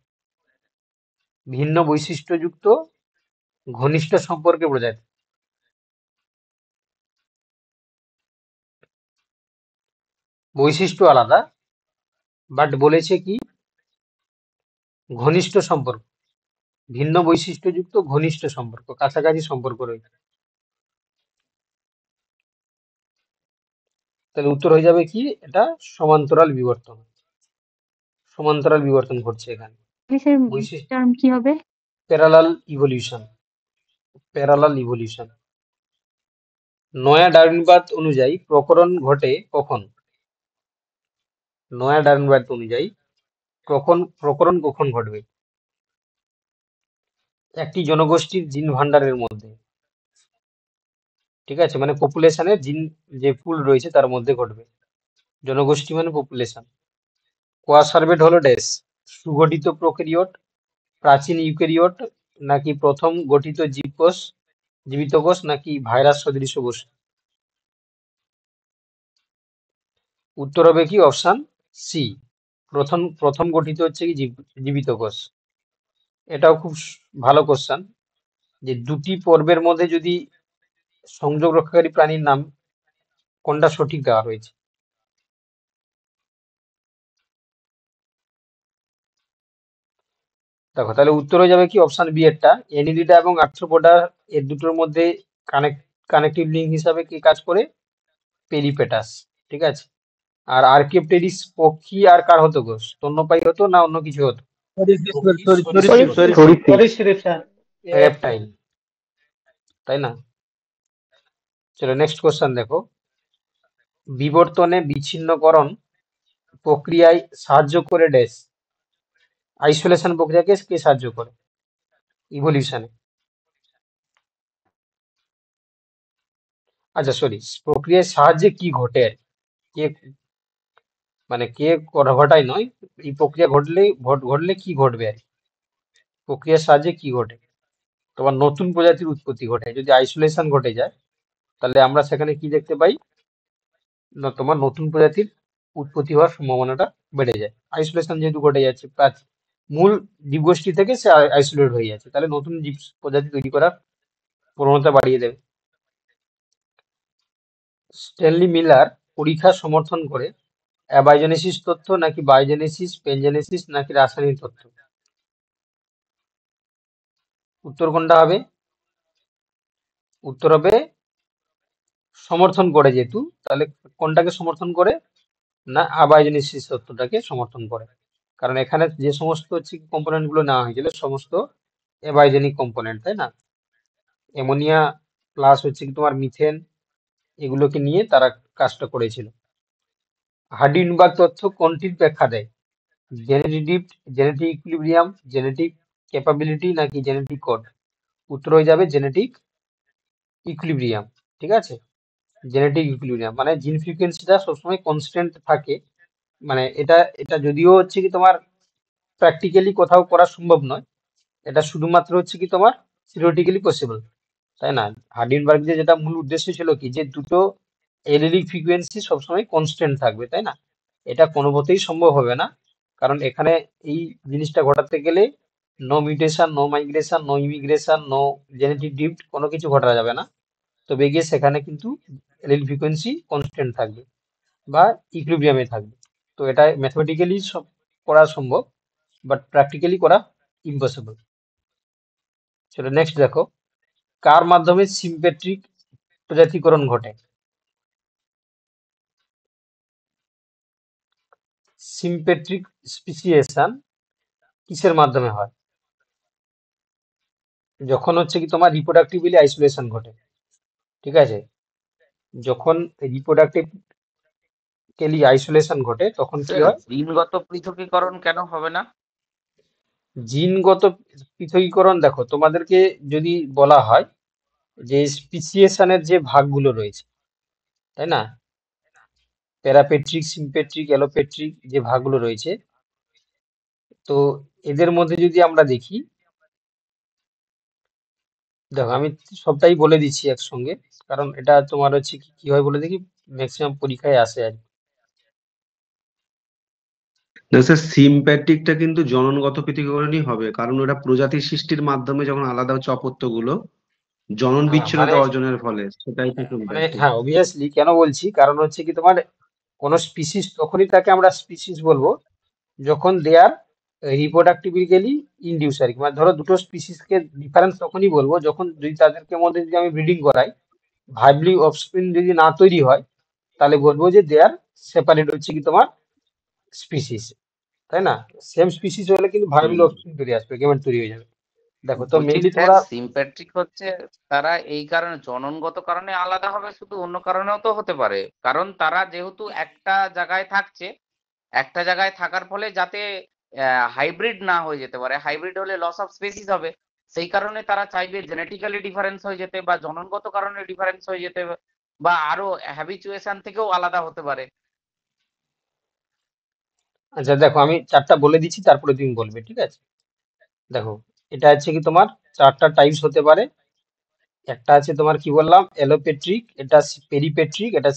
ভিন্ন বৈশিষ্ট্যযুক্ত ঘনিষ্ঠ সম্পর্কের প্রজাতি বৈশিষ্ট্য আলাদা বাট বলেছে কি ঘনিষ্ঠ সম্পর্ক ভিন্ন বৈশিষ্ট্যযুক্ত ঘনিষ্ঠ সম্পর্ক কাছাকাছি সম্পর্ক রয়েছে তাহলে উত্তর হয়ে যাবে কি এটা সমান্তরাল বিবর্তন সমান্তরাল বিবর্তন ঘটছে এখানে কি হবে প্যারালাল ইভলিউশন প্যারালাল ইভলিউশন নয়া ডারুনবাদ অনুযায়ী প্রকরণ ঘটে কখন নয়া ডারুনবাদ অনুযায়ী কখন প্রকরণ কখন ঘটবে একটি জনগোষ্ঠীর জিন ভান্ডারের মধ্যে ঠিক আছে মানে পপুলেশনের জিন যে পুল রয়েছে তার মধ্যে ঘটবে জনগোষ্ঠী মানে পপুলেশন কোয়াসার্ভেট হলো ড্যাশ সুগঠিত প্রোক্যারিওট প্রাচীন ইউকেরিয়ট নাকি প্রথম গঠিত জীবকোষ জীবিত কোষ নাকি ভাইরাস সদৃশ কোষ উত্তর হবে কি অপশান সি প্রথম প্রথম গঠিত হচ্ছে কি জীবিত কোষ এটাও খুব ভালো কোশ্চান যে দুটি পর্বের মধ্যে যদি সংযোগ রক্ষাকারী প্রাণীর নাম কোনটা সঠিক দেওয়া রয়েছে দেখো তাহলে উত্তর হয়ে যাবে কি অপশন বি এরটা এনিডিটা এবং আর্থ্রোপোডা এর দুটোর মধ্যে কানেক্ট কানেকটিভ লিঙ্ক হিসাবে কি কাজ করে পেরিপেটাস ঠিক আছে আর আর্কিপটেরিস পক্ষী আর কার হতো গো স্তন্যপায়ী হতো না অন্য কিছু হতো তাই না চলো নেক্সট কোশ্চেন দেখো বিবর্তনে বিচ্ছিন্নকরণ প্রক্রিয়ায় সাহায্য করে ড্যাশ আইসোলেশন প্রক্রিয়াকে কে সাহায্য করে ইভলিউশনে আচ্ছা সরি প্রক্রিয়ার সাহায্যে কি ঘটে কে মানে কে ঘটায় নয় এই প্রক্রিয়া ঘটলে ঘটলে কি ঘটবে আর প্রক্রিয়ার সাহায্যে কি ঘটে তোমার নতুন প্রজাতির উৎপত্তি ঘটে যদি আইসোলেশন ঘটে যায় তাহলে আমরা সেখানে কি দেখতে পাই না তোমার নতুন প্রজাতির উৎপত্তি হওয়ার সম্ভাবনাটা বেড়ে যায় আইসোলেশন যেহেতু ঘটে যাচ্ছে প্রাচীন মূল জীবগোষ্ঠী থেকে সে আইসোলেট হয়ে যাচ্ছে তাহলে নতুন জীব প্রজাতি তৈরি করার প্রবণতা বাড়িয়ে দেবে স্ট্যানলি মিলার পরীক্ষা সমর্থন করে অ্যাবায়োজেনেসিস তথ্য নাকি বায়োজেনেসিস পেনজেনেসিস নাকি রাসায়নিক তথ্য উত্তর কোনটা হবে উত্তর হবে সমর্থন করে যেহেতু তাহলে কোনটাকে সমর্থন করে না আবায়জনী তত্ত্বটাকে সমর্থন করে কারণ এখানে যে সমস্ত হচ্ছে কম্পোনেন্টগুলো নেওয়া হয়েছিল সমস্ত অ্যাবায়োজেনিক কম্পোনেন্ট তাই না অ্যামোনিয়া প্লাস হচ্ছে কি তোমার মিথেন এগুলোকে নিয়ে তারা কাজটা করেছিল হার্ডিনবার্গ তথ্য কোনটির ব্যাখ্যা দেয় genetic genetic equilibrium genetic capability নাকি জেনেটিক কোড উত্তর হয়ে যাবে জেনেটিক ইকুইলিব্রিয়াম ঠিক আছে জেনেটিক ইকুইলিব্রিয়াম মানে জিন ফ্রিকোয়েন্সিটা সবসময় কনস্ট্যান্ট থাকে মানে এটা এটা যদিও হচ্ছে কি তোমার প্র্যাকটিক্যালি কোথাও করা সম্ভব নয় এটা শুধুমাত্র হচ্ছে কি তোমার থিওরিটিক্যালি পসিবল তাই না যে যেটা মূল উদ্দেশ্য ছিল কি যে দুটো এলিলিক ফ্রিকোয়েন্সি সবসময় কনস্ট্যান্ট থাকবে তাই না এটা মতেই সম্ভব হবে না কারণ এখানে এই জিনিসটা ঘটাতে গেলে no mutation no migration no immigration no genetic drift কোনো কিছু ঘটানো যাবে না তবে গিয়ে সেখানে কিন্তু এলিল ফ্রিকোয়েন্সি কনস্ট্যান্ট থাকবে বা ইকুইলিব্রিয়ামে থাকবে তো এটা ম্যাথমেটিক্যালি সব করা সম্ভব বাট প্র্যাকটিক্যালি করা ইম্পসিবল সেটা নেক্সট দেখো কার মাধ্যমে সিম্পেট্রিক প্রজাতিকরণ ঘটে সিম্পেট্রিক স্পিসিয়েশন কিসের মাধ্যমে হয় যখন হচ্ছে কি তোমার রিপ্রোডাক্টিভলি আইসোলেশন ঘটে ঠিক আছে যখন রিপ্রোডাকটিভ কেলি আইসোলেশন ঘটে তখন কি হয় জিনগত পৃথকীকরণ কেন হবে না জিনগত পৃথকীকরণ দেখো তোমাদেরকে যদি বলা হয় যে স্পিসিয়েশনের যে ভাগগুলো রয়েছে তাই না প্যারাপেট্রিক সিম্পেট্রিক অ্যালোপেট্রিক যে ভাগগুলো রয়েছে তো এদের মধ্যে যদি আমরা দেখি দেখো আমি সবটাই বলে দিচ্ছি একসঙ্গে কারণ এটা তোমার হচ্ছে কি হয় বলে দেখি ম্যাক্সিমাম পরীক্ষায় আসে আর সিম্প্যাটিকটা কিন্তু জননগত পৃথকীকরণই হবে কারণ ওটা প্রজাতি সৃষ্টির মাধ্যমে যখন আলাদা হচ্ছে গুলো জনন হ্যাঁ, বিচ্ছিন্নতা মানে- অর্জনের ফলে সেটাই মানে হ্যাঁ অবভিয়াসলি কেন বলছি কারণ হচ্ছে কি তোমার কোন স্পিসিস তখনই তাকে আমরা স্পিসিস বলবো যখন দেয়ার রিপ্রোডাক্টিভিক্যালি কি মানে ধরো দুটো স্পিসিসকে ডিফারেন্স তখনই বলবো যখন যদি তাদেরকে মধ্যে যদি আমি ব্রিডিং করাই ভাইবলি অফস্প্রিং যদি না তৈরি হয় তাহলে বলবো যে দে আর সেপারেট হচ্ছে কি তোমার স্পিসিস তাই না সেম স্পিসিস হলে কিন্তু ভাইবলি অফস্প্রিং তৈরি আসবে গেমেন্ট তৈরি হয়ে যাবে দেখো তো মেইনলি তোমরা সিম্প্যাট্রিক হচ্ছে তারা এই কারণে জননগত কারণে আলাদা হবে শুধু অন্য কারণেও তো হতে পারে কারণ তারা যেহেতু একটা জায়গায় থাকছে একটা জায়গায় থাকার ফলে যাতে হাইব্রিড না হয়ে যেতে পারে হাইব্রিড হলে লস অফ স্পেসিস হবে সেই কারণে তারা চাইবে জেনেটিক্যালি ডিফারেন্স হয়ে যেতে বা জননগত কারণে ডিফারেন্স হয়ে যেতে বা আরো হ্যাবিচুয়েশন থেকেও আলাদা হতে পারে আচ্ছা দেখো আমি চারটা বলে দিচ্ছি তারপরে তুমি বলবে ঠিক আছে দেখো এটা হচ্ছে কি তোমার চারটা টাইপস হতে পারে একটা আছে তোমার কি বললাম অ্যালোপেট্রিক এটা পেরিপেট্রিক এটা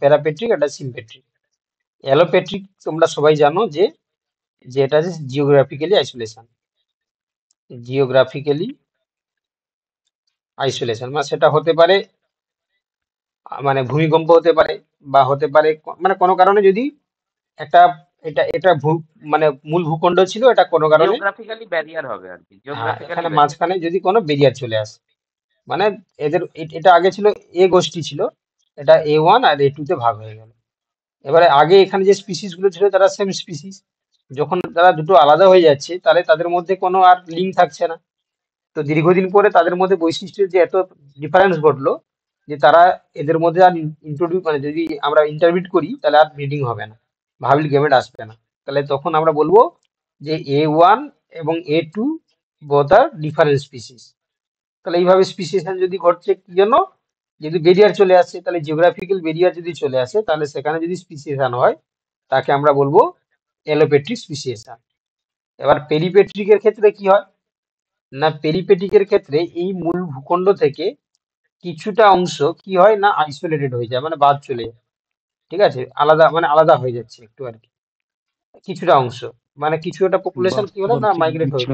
প্যারাপেট্রিক এটা সিমপেট্রিক অ্যালোপেট্রিক তোমরা সবাই জানো যে যেটা যে জিওগ্রাফিক্যালি আইসোলেশন জিওগ্রাফিক্যালি আইসোলেশন মানে সেটা হতে পারে মানে ভূমিকম্প হতে পারে বা হতে পারে মানে কোনো কারণে যদি একটা এটা এটা ভূ মানে মূল ভূখণ্ড ছিল এটা কোনো কারণে জিওগ্রাফিক্যালি ব্যারিয়ার হবে আর কি এখানে হ্যাঁ, মাঝখানে যদি কোনো ব্যারিয়ার চলে আসে মানে এদের এটা আগে ছিল এ গোষ্ঠী ছিল এটা এ ওয়ান আর এ টু তে ভাগ হয়ে গেল এবারে আগে এখানে যে স্পিসিস গুলো ছিল তারা সেম স্পিসিস যখন তারা দুটো আলাদা হয়ে যাচ্ছে তাহলে তাদের মধ্যে কোনো আর লিঙ্ক থাকছে না তো দীর্ঘদিন পরে তাদের মধ্যে বৈশিষ্ট্যের যে এত ডিফারেন্স ঘটলো যে তারা এদের মধ্যে আর ইন্ট্রোডিউ মানে যদি আমরা ইন্টারভিউ করি তাহলে আর ব্রিডিং হবে না ভাবিল গেমেট আসবে না তাহলে তখন আমরা বলবো যে এ ওয়ান এবং A two both are different species তাহলে এইভাবে স্পিসিয়েশন যদি ঘটছে কি জন্য যদি বেরিয়ার চলে আসে তাহলে জিওগ্রাফিক্যাল বেরিয়ার যদি চলে আসে তাহলে সেখানে যদি স্পিসিয়েশন হয় তাকে আমরা বলবো অ্যালোপেট্রিক স্পিসিয়েশন এবার পেরিপেট্রিকের ক্ষেত্রে কি হয় না পেরিপেটিকের ক্ষেত্রে এই মূল ভূখণ্ড থেকে কিছুটা অংশ কি হয় না আইসোলেটেড হয়ে যায় মানে বাদ চলে যায় ঠিক আছে আলাদা মানে আলাদা হয়ে যাচ্ছে একটু আর কি কিছুটা অংশ মানে কিছু একটা পপুলেশন কি হলো না মাইগ্রেট হয়ে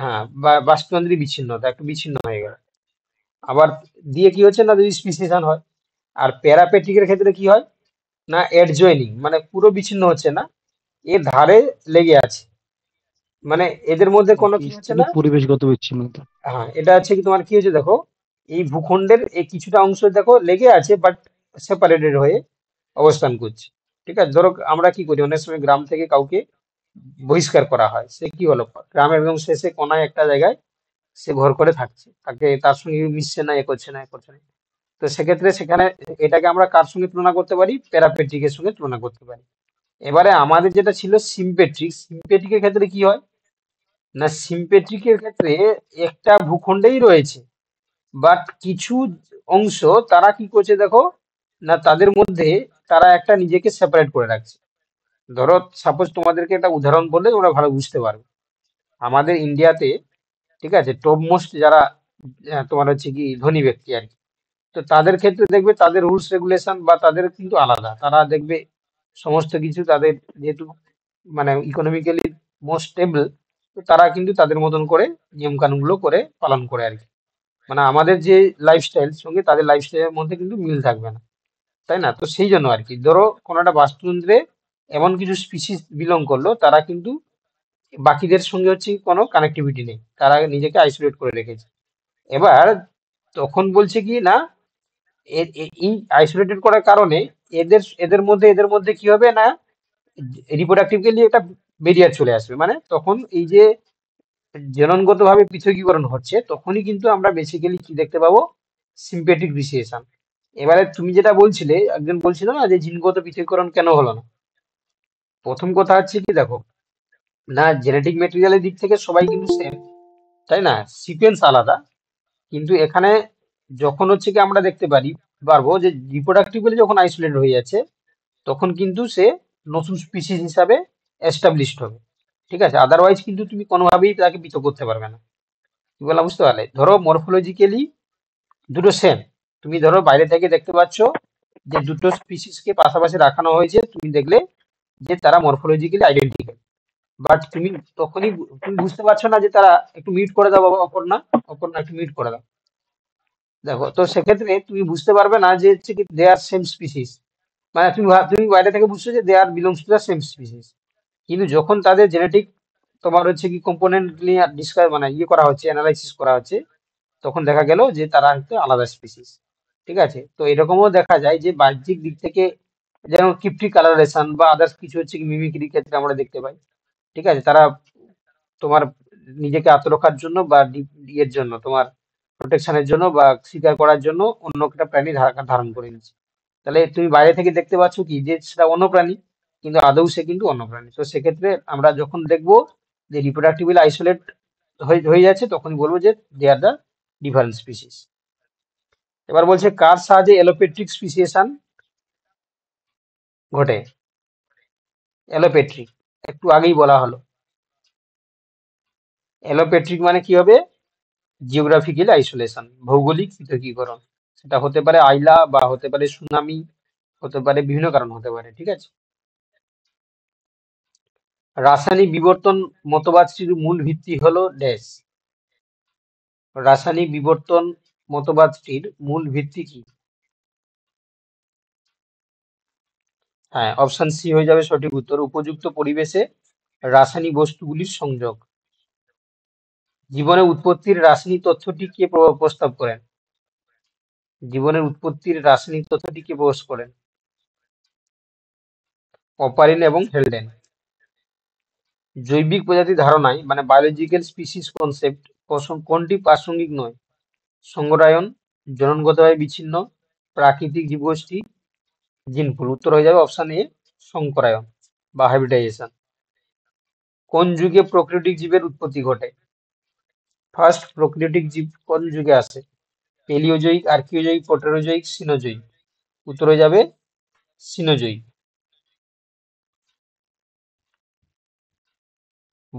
হ্যাঁ বাস্তুতান্ত্রিক বিচ্ছিন্নতা একটু বিচ্ছিন্ন হয়ে গেল আবার দিয়ে কি হচ্ছে না যদি স্পিসিয়েশন হয় আর প্যারাপেটিকের ক্ষেত্রে কি হয় না অ্যাডজয়নিং মানে পুরো বিচ্ছিন্ন হচ্ছে না এর ধারে লেগে আছে মানে এদের মধ্যে কোনো কি হচ্ছে না পরিবেশগত বিচ্ছিন্নতা হ্যাঁ এটা হচ্ছে কি তোমার কি হয়েছে দেখো এই ভূখণ্ডের এই কিছুটা অংশ দেখো লেগে আছে বাট সেপারেটেড হয়ে অবস্থান করছে ঠিক আছে ধরো আমরা কি করি অনেক সময় গ্রাম থেকে কাউকে বহিষ্কার করা হয় সে কি হলো গ্রামের একদম শেষে কোনায় একটা জায়গায় সে ঘর করে থাকছে তাকে তার সঙ্গে মিশছে না এ করছে না এ করছে না তো সেক্ষেত্রে সেখানে এটাকে আমরা কার সঙ্গে তুলনা করতে পারি প্যারাপেটিকের সঙ্গে তুলনা করতে পারি এবারে আমাদের যেটা ছিল সিম্পেট্রিক এর ক্ষেত্রে কি হয় না সিম্পেট্রিকের ক্ষেত্রে একটা ভূখণ্ডেই রয়েছে বাট কিছু অংশ তারা কি করছে দেখো না তাদের মধ্যে তারা একটা নিজেকে সেপারেট করে রাখছে ধরো সাপোজ তোমাদেরকে একটা উদাহরণ বললে তোমরা ভালো বুঝতে পারবে আমাদের ইন্ডিয়াতে ঠিক আছে টপ মোস্ট যারা তোমার হচ্ছে কি ধনী ব্যক্তি আর কি তো তাদের ক্ষেত্রে দেখবে তাদের রুলস রেগুলেশন বা তাদের কিন্তু আলাদা তারা দেখবে সমস্ত কিছু তাদের যেহেতু মানে ইকোনমিক্যালি মোস্ট স্টেবল তো তারা কিন্তু তাদের মতন করে নিয়মকানুনগুলো করে পালন করে আর কি মানে আমাদের যে লাইফস্টাইল সঙ্গে তাদের লাইফস্টাইলের মধ্যে কিন্তু মিল থাকবে না তাই না তো সেই জন্য আর কি ধরো কোনো একটা বাস্তুতন্ত্রে এমন কিছু স্পিসিস বিলং করলো তারা কিন্তু বাকিদের সঙ্গে হচ্ছে কোনো কানেক্টিভিটি নেই তারা নিজেকে আইসোলেট করে রেখেছে এবার তখন বলছে কি না এই আইসোলেটেড করার কারণে এদের এদের মধ্যে এদের মধ্যে কি হবে না রিপ্রোডাক্টিভলি এটা বেরিয়ার চলে আসবে মানে তখন এই যে ভাবে পৃথকীকরণ হচ্ছে তখনই কিন্তু আমরা বেসিক্যালি কি দেখতে পাবো সিম্পেটিক ডিসিয়েশন এবারে তুমি যেটা বলছিলে একজন বলছিল না যে জিনগত পৃথকীকরণ কেন হলো না প্রথম কথা হচ্ছে কি দেখো না জেনেটিক মেটেরিয়ালের দিক থেকে সবাই কিন্তু সেম তাই না সিকোয়েন্স আলাদা কিন্তু এখানে যখন হচ্ছে কি আমরা দেখতে পারি পারবো যে রিপ্রোডাক্টিভ যখন আইসোলেটেড হয়ে যাচ্ছে তখন কিন্তু সে নতুন স্পিসিস হিসাবে এস্টাবলিশড হবে ঠিক আছে আদারওয়াইজ কিন্তু তুমি কোনোভাবেই তাকে পৃথক করতে পারবে না কি বললাম বুঝতে পারলে ধরো মরফোলজিক্যালি দুটো সেম তুমি ধরো বাইরে থেকে দেখতে পাচ্ছ যে দুটো স্পিসিসকে পাশাপাশি রাখানো হয়েছে তুমি দেখলে যে তারা মরফোলজিক্যালি আইডেন্টিক্যাল বাট তুমি তখনই তুমি বুঝতে পারছো না যে তারা একটু মিট করে দাও বাবা অপর না অপর না একটু মিট করে দাও দেখো তো সেক্ষেত্রে তুমি বুঝতে পারবে না যে হচ্ছে কি দে আর সেম স্পিসিস মানে তুমি তুমি বাইরে থেকে বুঝছো যে they are belongs to the same species কিন্তু যখন তাদের জেনেটিক তোমার হচ্ছে কি কম্পোনেন্ট নিয়ে ডিসকাস মানে ইয়ে করা হচ্ছে অ্যানালাইসিস করা হচ্ছে তখন দেখা গেল যে তারা হয়তো আলাদা স্পিসিস ঠিক আছে তো এরকমও দেখা যায় যে বাহ্যিক দিক থেকে যেমন কিপটি কালারেশন বা আদার্স কিছু হচ্ছে কি মিমিক্রির ক্ষেত্রে আমরা দেখতে পাই ঠিক আছে তারা তোমার নিজেকে আত্মরক্ষার জন্য বা ইয়ের জন্য তোমার প্রোটেকশনের জন্য বা শিকার করার জন্য অন্য একটা প্রাণী ধারণ করে নিয়েছে তাহলে তুমি বাইরে থেকে দেখতে পাচ্ছ কি যে সেটা অন্য প্রাণী কিন্তু আদৌ সে কিন্তু অন্য প্রাণী তো সেক্ষেত্রে আমরা যখন দেখবো যে রিপ্রোডাক্টিভিল আইসোলেট হয়ে যাচ্ছে তখনই বলবো যে they are the different species এবার বলছে কার সাহায্যে অ্যালোপেট্রিক স্পিসিয়েশন ঘটে অ্যালোপেট্রিক একটু আগেই বলা হলো অ্যালোপেট্রিক মানে কি হবে জিওগ্রাফিক্যাল আইসোলেশন ভৌগোলিক পৃথকীকরণ সেটা হতে পারে আইলা বা হতে পারে সুনামি হতে পারে বিভিন্ন কারণ হতে পারে ঠিক আছে রাসায়নিক বিবর্তন মতবাদটির মূল ভিত্তি হলো ড্যাশ রাসায়নিক বিবর্তন মতবাদটির মূল ভিত্তি কি হ্যাঁ অপশন সি হয়ে যাবে সঠিক উত্তর উপযুক্ত পরিবেশে রাসায়নিক বস্তুগুলির সংযোগ জীবনের উৎপত্তির রাসায়নিক তথ্যটি কে প্রস্তাব করেন জীবনের উৎপত্তির রাসায়নিক তথ্যটি কে প্রবেশ করেন অপারিন এবং হেলডেন জৈবিক প্রজাতি ধারণায় মানে বায়োলজিক্যাল স্পিসিস কনসেপ্ট কোনটি প্রাসঙ্গিক নয় সংগ্রায়ন জননগতভাবে বিচ্ছিন্ন প্রাকৃতিক জীবগোষ্ঠী জিনপুল উত্তর হয়ে যাবে অপশান এ সংকরায়ন বা হাইব্রিডাইজেশন কোন যুগে প্রকৃতিক জীবের উৎপত্তি ঘটে ফার্স্ট প্রোক্যারিওটিক জীব কোন যুগে আসে পেলিওজোইক আর্কিওজোইক প্রোটেরোজোইক সিনোজোইক উত্তরে যাবে সিনোজোইক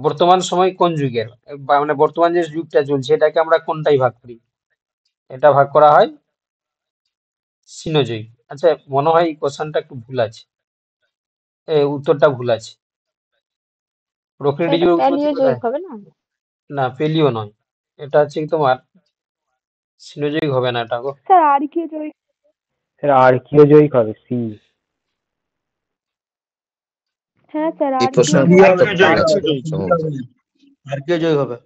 বর্তমান সময় কোন যুগের মানে বর্তমান যে যুগটা চলছে এটাকে আমরা কোনটাই ভাগ করি এটা ভাগ করা হয় সিনোজয়ী আচ্ছা মনে হয় এই কোশ্চেনটা একটু ভুল আছে এ উত্তরটা ভুল আছে প্রকৃতি যুগ না পেলিও নয় এটা হচ্ছে তোমার সিনোজয়িক হবে না এটা গো স্যার আর কি জয়িক স্যার আর কি জয়িক হবে সি হ্যাঁ স্যার আর কি জয়িক হবে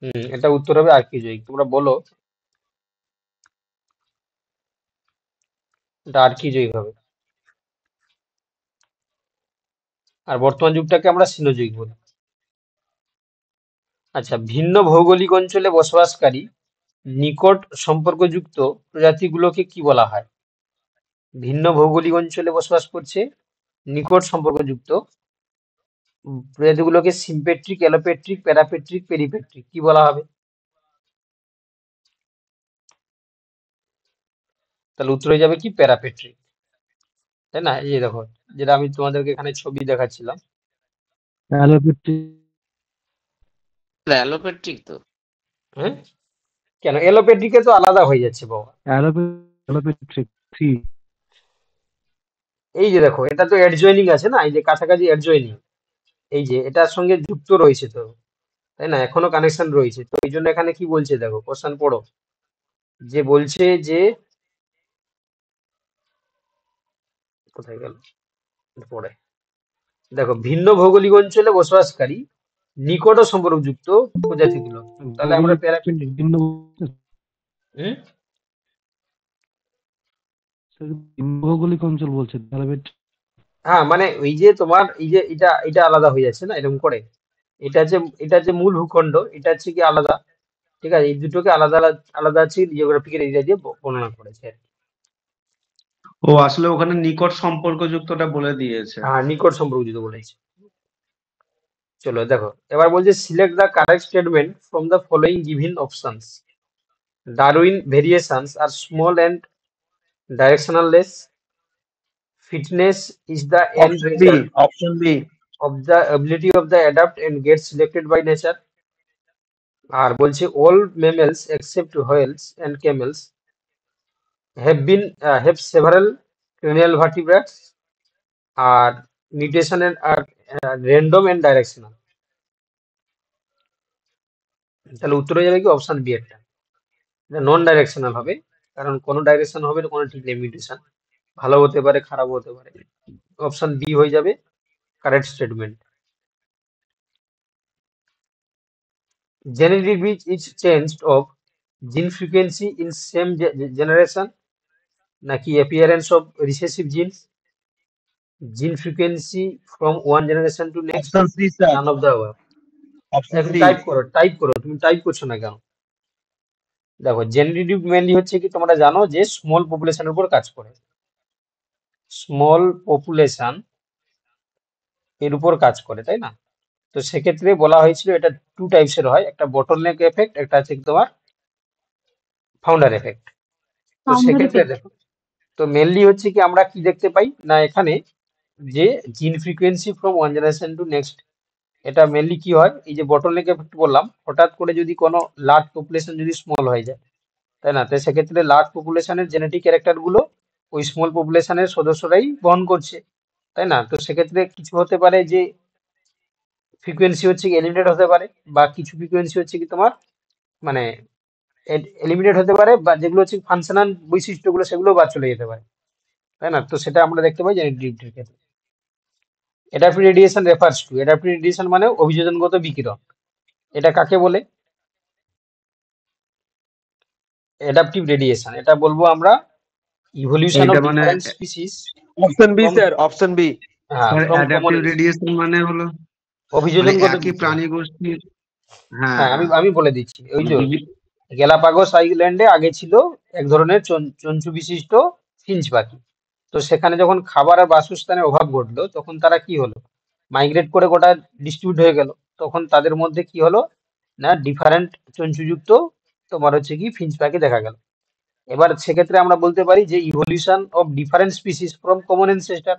হুম এটা উত্তর হবে আর কি জয়িক তোমরা বলো এটা আর কি জয়িক হবে আর বর্তমান যুগটাকে আমরা সিনোজয়িক বলি আচ্ছা ভিন্ন ভৌগোলিক অঞ্চলে বসবাসকারী নিকট সম্পর্কযুক্ত প্রজাতিগুলোকে কি বলা হয় ভিন্ন ভৌগোলিক অঞ্চলে বসবাস করছে নিকট সম্পর্কযুক্ত প্রজাতিগুলোকে সিম্পেট্রিক অ্যালোপেট্রিক প্যারাপেট্রিক পেরিপেট্রিক কি বলা হবে তাহলে উত্তর হয়ে যাবে কি প্যারাপেট্রিক তাই না এই দেখো যেটা আমি তোমাদেরকে এখানে ছবি দেখাচ্ছিলাম অ্যালোপ্যাথিক তো হ্যাঁ কেন অ্যালোপ্যাথিকে তো আলাদা হয়ে যাচ্ছে বাবা অ্যালোপ্যাথিক থ্রি এই যে দেখো এটা তো অ্যাডজয়নিং আছে না এই যে কাছাকাছি অ্যাডজয়নিং এই যে এটার সঙ্গে যুক্ত রয়েছে তো তাই না এখনো কানেকশন রয়েছে তো এই জন্য এখানে কি বলছে দেখো কোশ্চেন পড়ো যে বলছে যে কোথায় গেল পড়ে দেখো ভিন্ন ভৌগোলিক অঞ্চলে বসবাসকারী নিকট প্রজাতি গুলো তাহলে আমরা প্যারাফিন ভিন্ন ভৌগোলিক অঞ্চল বলছে হ্যাঁ মানে ওই যে তোমার এই যে এটা এটা আলাদা হয়ে যাচ্ছে না এরকম করে এটা যে এটা যে মূল ভূখণ্ড এটা হচ্ছে কি আলাদা ঠিক আছে এই দুটোকে আলাদা আলাদা হচ্ছে জিওগ্রাফিক্যাল এরিয়া দিয়ে বর্ণনা করেছে আর ও আসলে ওখানে নিকট সম্পর্কযুক্তটা বলে দিয়েছে হ্যাঁ নিকট সম্পর্কযুক্ত বলেছে চলো দেখো এবার বলছে select the correct statement from the following given options Darwin variations are small and directionalless fitness is the end option B of the ability of the adapt and get selected by nature আর বলছে all mammals except whales and camels have been have several cranial vertebrates are mutation and are random and directional তাহলে উত্তর হয়ে যাবে কি option B একটা এটা নন directional হবে কারণ কোন ডাইরেকশন হবে না কোনো ঠিক লিমিটেশন ভালো হতে পারে খারাপ হতে পারে অপশন বি হয়ে যাবে correct statement generally which is change of gene frequency in same generation নাকি appearance of recessive genes gene frequency from one generation to next option c sir none of the above option এখন type করো type করো তুমি type করছো না কেন দেখো generative mainly হচ্ছে কি তোমরা জানো যে স্মল পপুলেশনের উপর কাজ করে স্মল পপুলেশন এর উপর কাজ করে তাই না তো সেক্ষেত্রে বলা হয়েছিল এটা টু টাইপসের হয় একটা বটল নেক এফেক্ট একটা আছে তোমার ফাউন্ডার এফেক্ট তো সেক্ষেত্রে দেখো তো মেনলি হচ্ছে কি আমরা কি দেখতে পাই না এখানে যে gene frequency from one generation to next এটা মেনলি কি হয় এই যে বটলনেক এফেক্ট বললাম হঠাৎ করে যদি কোনো লার্জ পপুলেশন যদি স্মল হয়ে যায় তাই না তাই সেক্ষেত্রে লার্জ পপুলেশনের জেনেটিক ক্যারেক্টারগুলো ওই স্মল পপুলেশনের সদস্যরাই বহন করছে তাই না তো সেক্ষেত্রে কিছু হতে পারে যে ফ্রিকোয়েন্সি হচ্ছে এলিমিনেট হতে পারে বা কিছু ফ্রিকোয়েন্সি হচ্ছে কি তোমার মানে এলিমিনেট হতে পারে বা যেগুলো হচ্ছে ফাংশনাল বৈশিষ্ট্যগুলো সেগুলো বাদ চলে যেতে পারে তাই না তো সেটা আমরা দেখতে পাই জেনেটিক ক্ষেত্রে adaptive radiation refers to adaptive radiation মানে অভিযোজনগত বিকিরণ এটা কাকে বলে অ্যাডাপটিভ রেডিয়েশন এটা বলবো আমরা evolution of different species option B sir option B adaptive radiation মানে হলো অভিযোজনগত মানে কি প্রাণী গোষ্ঠীর হ্যাঁ।, হ্যাঁ আমি আমি বলে দিচ্ছি ওই যে গ্যালাপাগোস আইল্যান্ডে আগে ছিল এক ধরনের চঞ্চু বিশিষ্ট ফিঞ্চ পাখি তো সেখানে যখন খাবার আর বাসস্থানের অভাব ঘটলো তখন তারা কি হলো মাইগ্রেট করে গোটা ডিস্ট্রিবিউট হয়ে গেল তখন তাদের মধ্যে কি হলো না ডিফারেন্ট চঞ্চুযুক্ত তোমার হচ্ছে কি ফিঞ্চ পাখি দেখা গেল এবার সেক্ষেত্রে আমরা বলতে পারি যে evolution of different species from common ancestor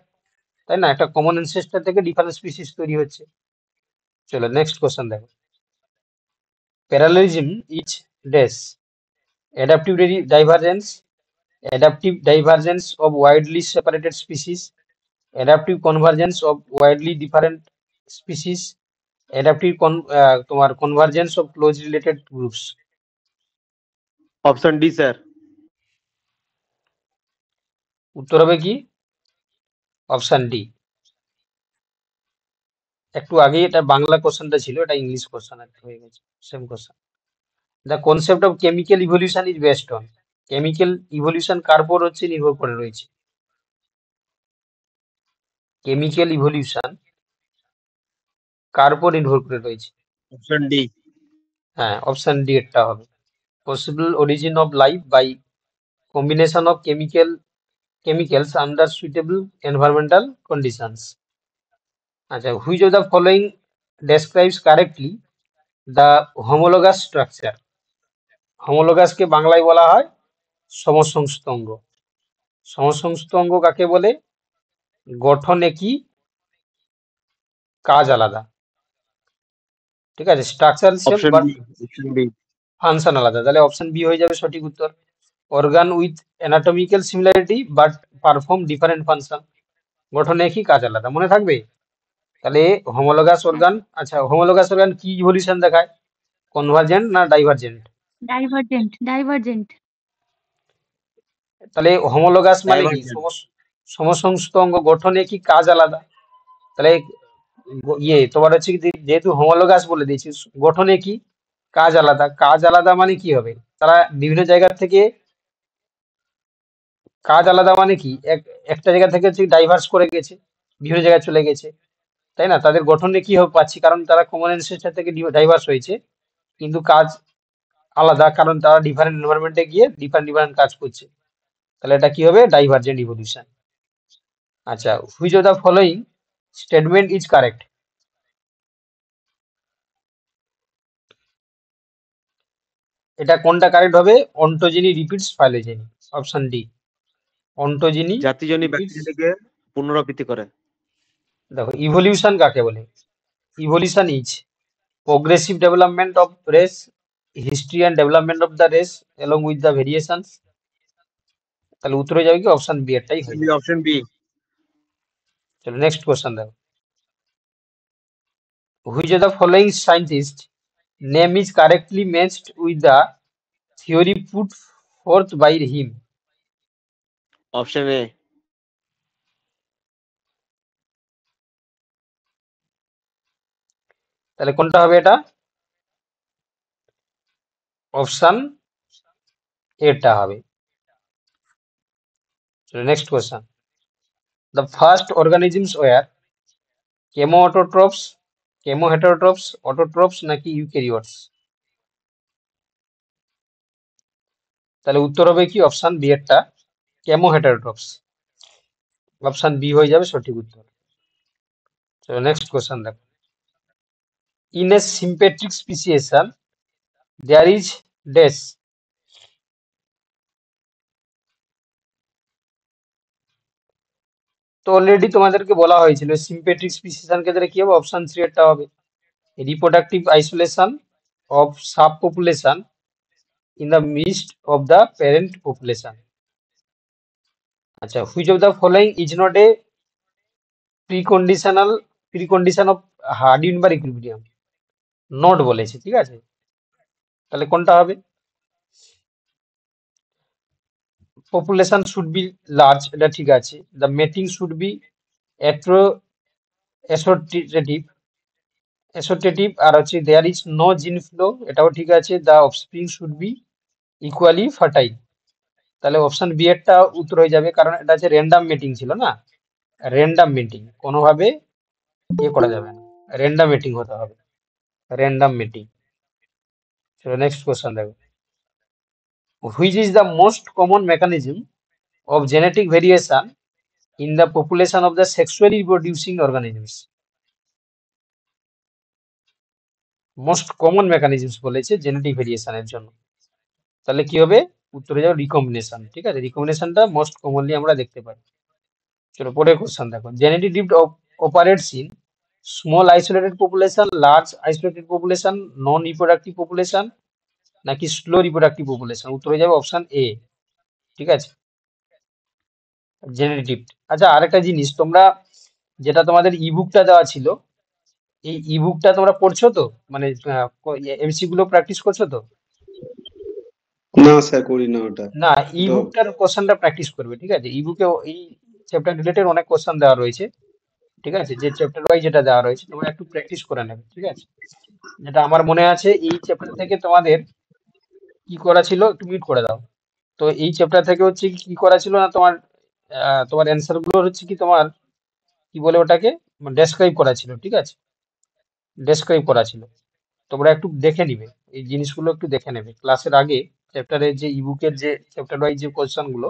তাই না একটা কমন এনসেস্টার থেকে ডিফারেন্ট স্পিসিস তৈরি হচ্ছে চলো নেক্সট কোশ্চেন দেখো parallelism is does adaptive divergence adaptive divergence of widely separated species adaptive convergence of widely different species adaptive con তোমার convergence of close related groups option D sir উত্তর হবে কি option D একটু আগে এটা বাংলা কোশ্চেনটা ছিল এটা ইংলিশ কোশ্চেন হয়ে গেছে same question the concept of chemical evolution is best on chemical evolution কার উপর হচ্ছে নির্ভর করে রয়েছে কেমিক্যাল ইভলিউশন কার উপর নির্ভর করে রয়েছে অপশন ডি হ্যাঁ অপশন ডি এরটা হবে possible origin of life by combination of chemical chemicals under suitable environmental conditions আচ্ছা which of the following describes correctly the homologous structure হোমোলোগাসকে বাংলায় বলা হয় সমসংস্থ অঙ্গ সমসংস্থ অঙ্গ কাকে বলে গঠনে কি কাজ আলাদা ঠিক আছে স্ট্রাকচার ফাংশন আলাদা তাহলে অপশন বি হয়ে যাবে সঠিক উত্তর organ with anatomical similarity but perform different function গঠনে কি কাজ আলাদা মনে থাকবে তাহলে হোমোলোগাস অর্গান আচ্ছা হোমোলোগাস অর্গান কি ইভলিউশন দেখায় কনভার্জেন্ট না ডাইভার্জেন্ট ডাইভার্জেন্ট ডাইভার্জেন্ট তাহলে হোমোলোগাস মানে কি সমসংস্থ অঙ্গ গঠনে কি কাজ আলাদা তাহলে ইয়ে তোমার হচ্ছে যেহেতু হোমোলোগাস বলে দিয়েছি গঠনে কি কাজ আলাদা কাজ আলাদা মানে কি হবে তারা বিভিন্ন জায়গা থেকে কাজ আলাদা মানে কি একটা জায়গা থেকে হচ্ছে ডাইভার্স করে গেছে বিভিন্ন জায়গায় চলে গেছে তাই না তাদের গঠনে কি হবে পাচ্ছি কারণ তারা কমন এনসেস্টার থেকে ডাইভার্স হয়েছে কিন্তু কাজ আলাদা কারণ তারা ডিফারেন্ট এনভারনমেন্টে গিয়ে ডিফারেন্ট ডিফারেন্ট কাজ করছে তাহলে এটা কি হবে ডাইভার্জেন্ট ইভলিউশন আচ্ছা which of the following statement is correct এটা কোনটা কারেক্ট হবে ontogeny repeats phylogeny option D ontogeny জাতিজনি ব্যাকটেরিয়াকে পুনরাবৃত্তি করে দেখো ইভলিউশন কাকে বলে evolution is progressive development of race history and development of the race along with the variations ਤਲ ਉਤਰੋ ਜਾਗੇ অপশন বি এটা ইজ অপশন বি তাহলে नेक्स्ट क्वेश्चन দেখো which of the following scientist name is correctly মেনসড with the theory put forth by him option A তাহলে কোনটা হবে এটা অপশন এ টা হবে the next question. The first organisms were chemoautotrophs, chemoheterotrophs, autotrophs নাকি eukaryotes? তাহলে উত্তর হবে কি অপশান বি এরটা কেমোহেটারোটপস অপশান বি হয়ে যাবে সঠিক উত্তর চলো নেক্সট কোশ্চেন দেখো in a sympatric speciation there is dash তো অলরেডি তোমাদেরকে বলা হয়েছিল সিম্পেট্রিক স্পিসিসান ক্ষেত্রে কি হবে অপশন থ্রি এরটা হবে reproductive isolation of sub population in the midst of the parent population আচ্ছা which of the following is not a preconditional precondition of Hardy Weinberg equilibrium not বলেছে ঠিক আছে তাহলে কোনটা হবে পপুলেশন শুড বি লার্জ এটা ঠিক আছে দ্য মেটিং শুড বি এট্রো অ্যাসোটেটিভ অ্যাসোটেটিভ আর হচ্ছে there is no gene flow এটাও ঠিক আছে the offspring should be equally fertile তাহলে অপশন বি এরটা উত্তর হয়ে যাবে কারণ এটা হচ্ছে র্যান্ডাম মিটিং ছিল না র্যান্ডাম মিটিং কোনোভাবে ইয়ে করা যাবে না র্যান্ডাম মিটিং হতে হবে র্যান্ডাম মিটিং নেক্সট কোয়েশ্চেন দেখো which is the most common mechanism of genetic variation in the population of the sexually reproducing organisms. Most common mechanisms বলেছে জেনেটিক ভেরিয়েশনের জন্য তাহলে কি হবে উত্তরে যাবে রিকম্বিনেশন ঠিক আছে রিকম্বিনেশনটা মোস্ট কমনলি আমরা দেখতে পাই চলো পরের কোশ্চেন দেখো genetic drift operates in small isolated population large isolated population non reproductive population নাকি স্লো রিপ্রোডাক্টিভ পপুলেশন উত্তর হয়ে যাবে অপশান এ ঠিক আছে জেনারেটিভ আচ্ছা আরেকটা জিনিস তোমরা যেটা তোমাদের ইবুকটা দেওয়া ছিল এই ইবুকটা তোমরা পড়ছো তো মানে এমসি গুলো প্র্যাকটিস করছো তো না স্যার করি না ওটা না ইবুকটার কোশ্চেনটা প্র্যাকটিস করবে ঠিক আছে ইবুকে এই চ্যাপ্টার রিলেটেড অনেক কোশ্চেন দেওয়া রয়েছে ঠিক আছে যে চ্যাপ্টার ওয়াইজ যেটা দেওয়া রয়েছে তোমরা একটু প্র্যাকটিস করে নেবে ঠিক আছে যেটা আমার মনে আছে এই চ্যাপ্টার থেকে তোমাদের কি করা ছিল একটু মিট করে দাও তো এই চ্যাপ্টার থেকে হচ্ছে কি করা ছিল না তোমার তোমার গুলো হচ্ছে কি তোমার কি বলে ওটাকে ডেসক্রাইব করা ছিল ঠিক আছে ডেসক্রাইব করা ছিল তোমরা একটু দেখে নিবে এই জিনিসগুলো একটু দেখে নেবে ক্লাসের আগে চ্যাপ্টারের যে ইবুকের যে চ্যাপ্টার ওয়াইজ যে গুলো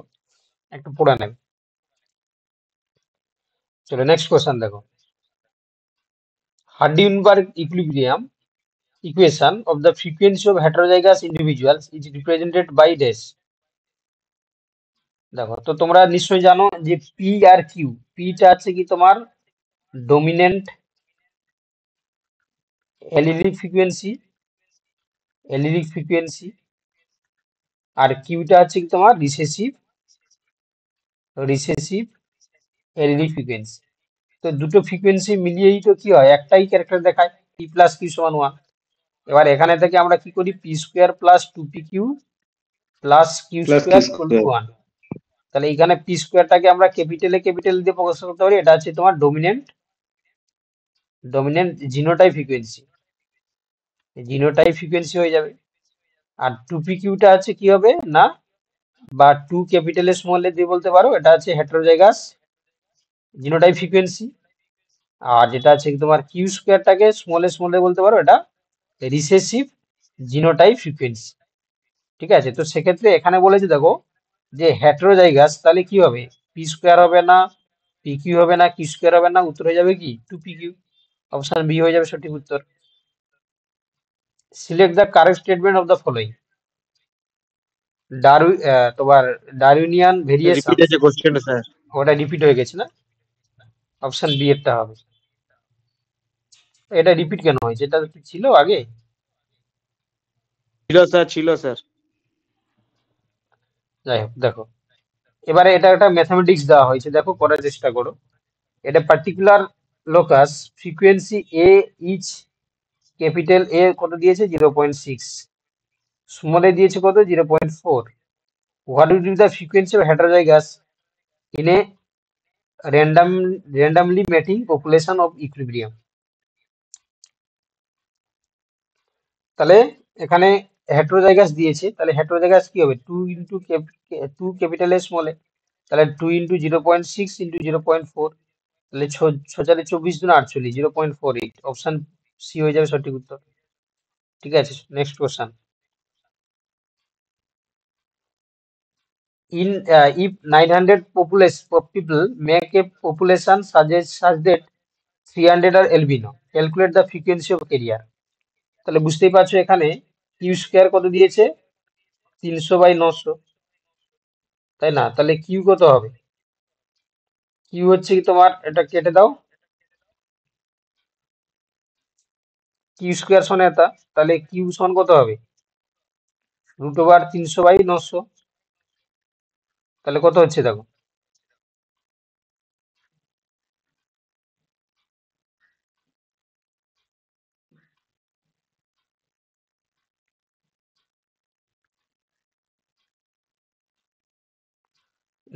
একটু পড়ে নেবে চলো নেক্সট কোশ্চেন দেখো Hardy Weinberg equilibrium equation of the frequency of heterozygous individuals is represented by dash দেখো তো তোমরা নিশ্চয় জানো যে পি আর কিউ টা আছে কি তোমার dominant allelic frequency allelic frequency আর টা আছে কি তোমার রিসেসিভ রিসেসিভ অ্যালিলিক ফ্রিকোয়েন্সি তো দুটো ফ্রিকোয়েন্সি মিলিয়েই তো কি হয় একটাই ক্যারেক্টার দেখায় পি প্লাস কিউ সমান ওয়ান এবার এখানে থেকে আমরা কি করি P square plus two P Q plus Q square one তাহলে এখানে পি স্কোয়ারটাকে আমরা ক্যাপিটালে ক্যাপিটাল দিয়ে প্রকাশ করতে পারি এটা হচ্ছে তোমার dominant dominant genotype frequency genotype frequency হয়ে যাবে আর টু পি কিউটা আছে কি হবে না বা two capital A small A দিয়ে বলতে পারো এটা আছে হেটারোজাইগাস জিনোটাইপ ফ্রিকোয়েন্সি আর যেটা আছে তোমার কিউ স্কোয়ারটাকে স্মল এ স্মল এ বলতে পারো এটা রিসেসিভ জিনোটাইপ ফ্রিকুয়েন্সি ঠিক আছে তো সেক্ষেত্রে এখানে বলেছে দেখো যে হ্যাট্রোজাইগাস তাহলে কি হবে পি স্কোয়ার হবে না পি কিউ হবে না কি স্কোয়ার হবে না উত্তর হয়ে যাবে কি two P Q option B হয়ে যাবে সঠিক উত্তর select the correct statement of the following ডারু তোমার ডারুনিয়ান ভেরিয়েশন ওটা রিপিট হয়ে গেছে না অপশান বি এরটা হবে এটা রিপিট কেন হয়েছে এটা কি ছিল আগে ছিল স্যার ছিল স্যার যাই হোক দেখো এবারে এটা একটা ম্যাথামেটিক্স দেওয়া হয়েছে দেখো করার চেষ্টা করো এটা পার্টিকুলার লোকাস ফ্রিকুয়েন্সি এ ইচ ক্যাপিটাল এ কত দিয়েছে zero point six small A দিয়েছে কত zero point four what will be the frequency of gas in a random randomly mating population of equilibrium তাহলে এখানে হেট্রোজাইগাস দিয়েছে তাহলে হেট্রোজাইগাস কি হবে টু ইন্টু টু ক্যাপিটাল এস মলে তাহলে two into zero point six into zero point four তাহলে ছচালে চব্বিশ দুন আটচল্লিশ zero point four eight option C হয়ে যাবে সঠিক উত্তর ঠিক আছে next question in uh, if 900 populace people make a population such as such that 300 are albino calculate the frequency of carrier তাহলে বুঝতেই পারছো এখানে কিউ স্কোয়ার কত দিয়েছে তিনশো বাই নশো তাই না তাহলে কিউ কত হবে কিউ হচ্ছে কি তোমার এটা কেটে দাও কিউ স্কোয়ার সন এটা তাহলে কিউ সন কত হবে রুট ওভার তিনশো বাই নশো তাহলে কত হচ্ছে দেখো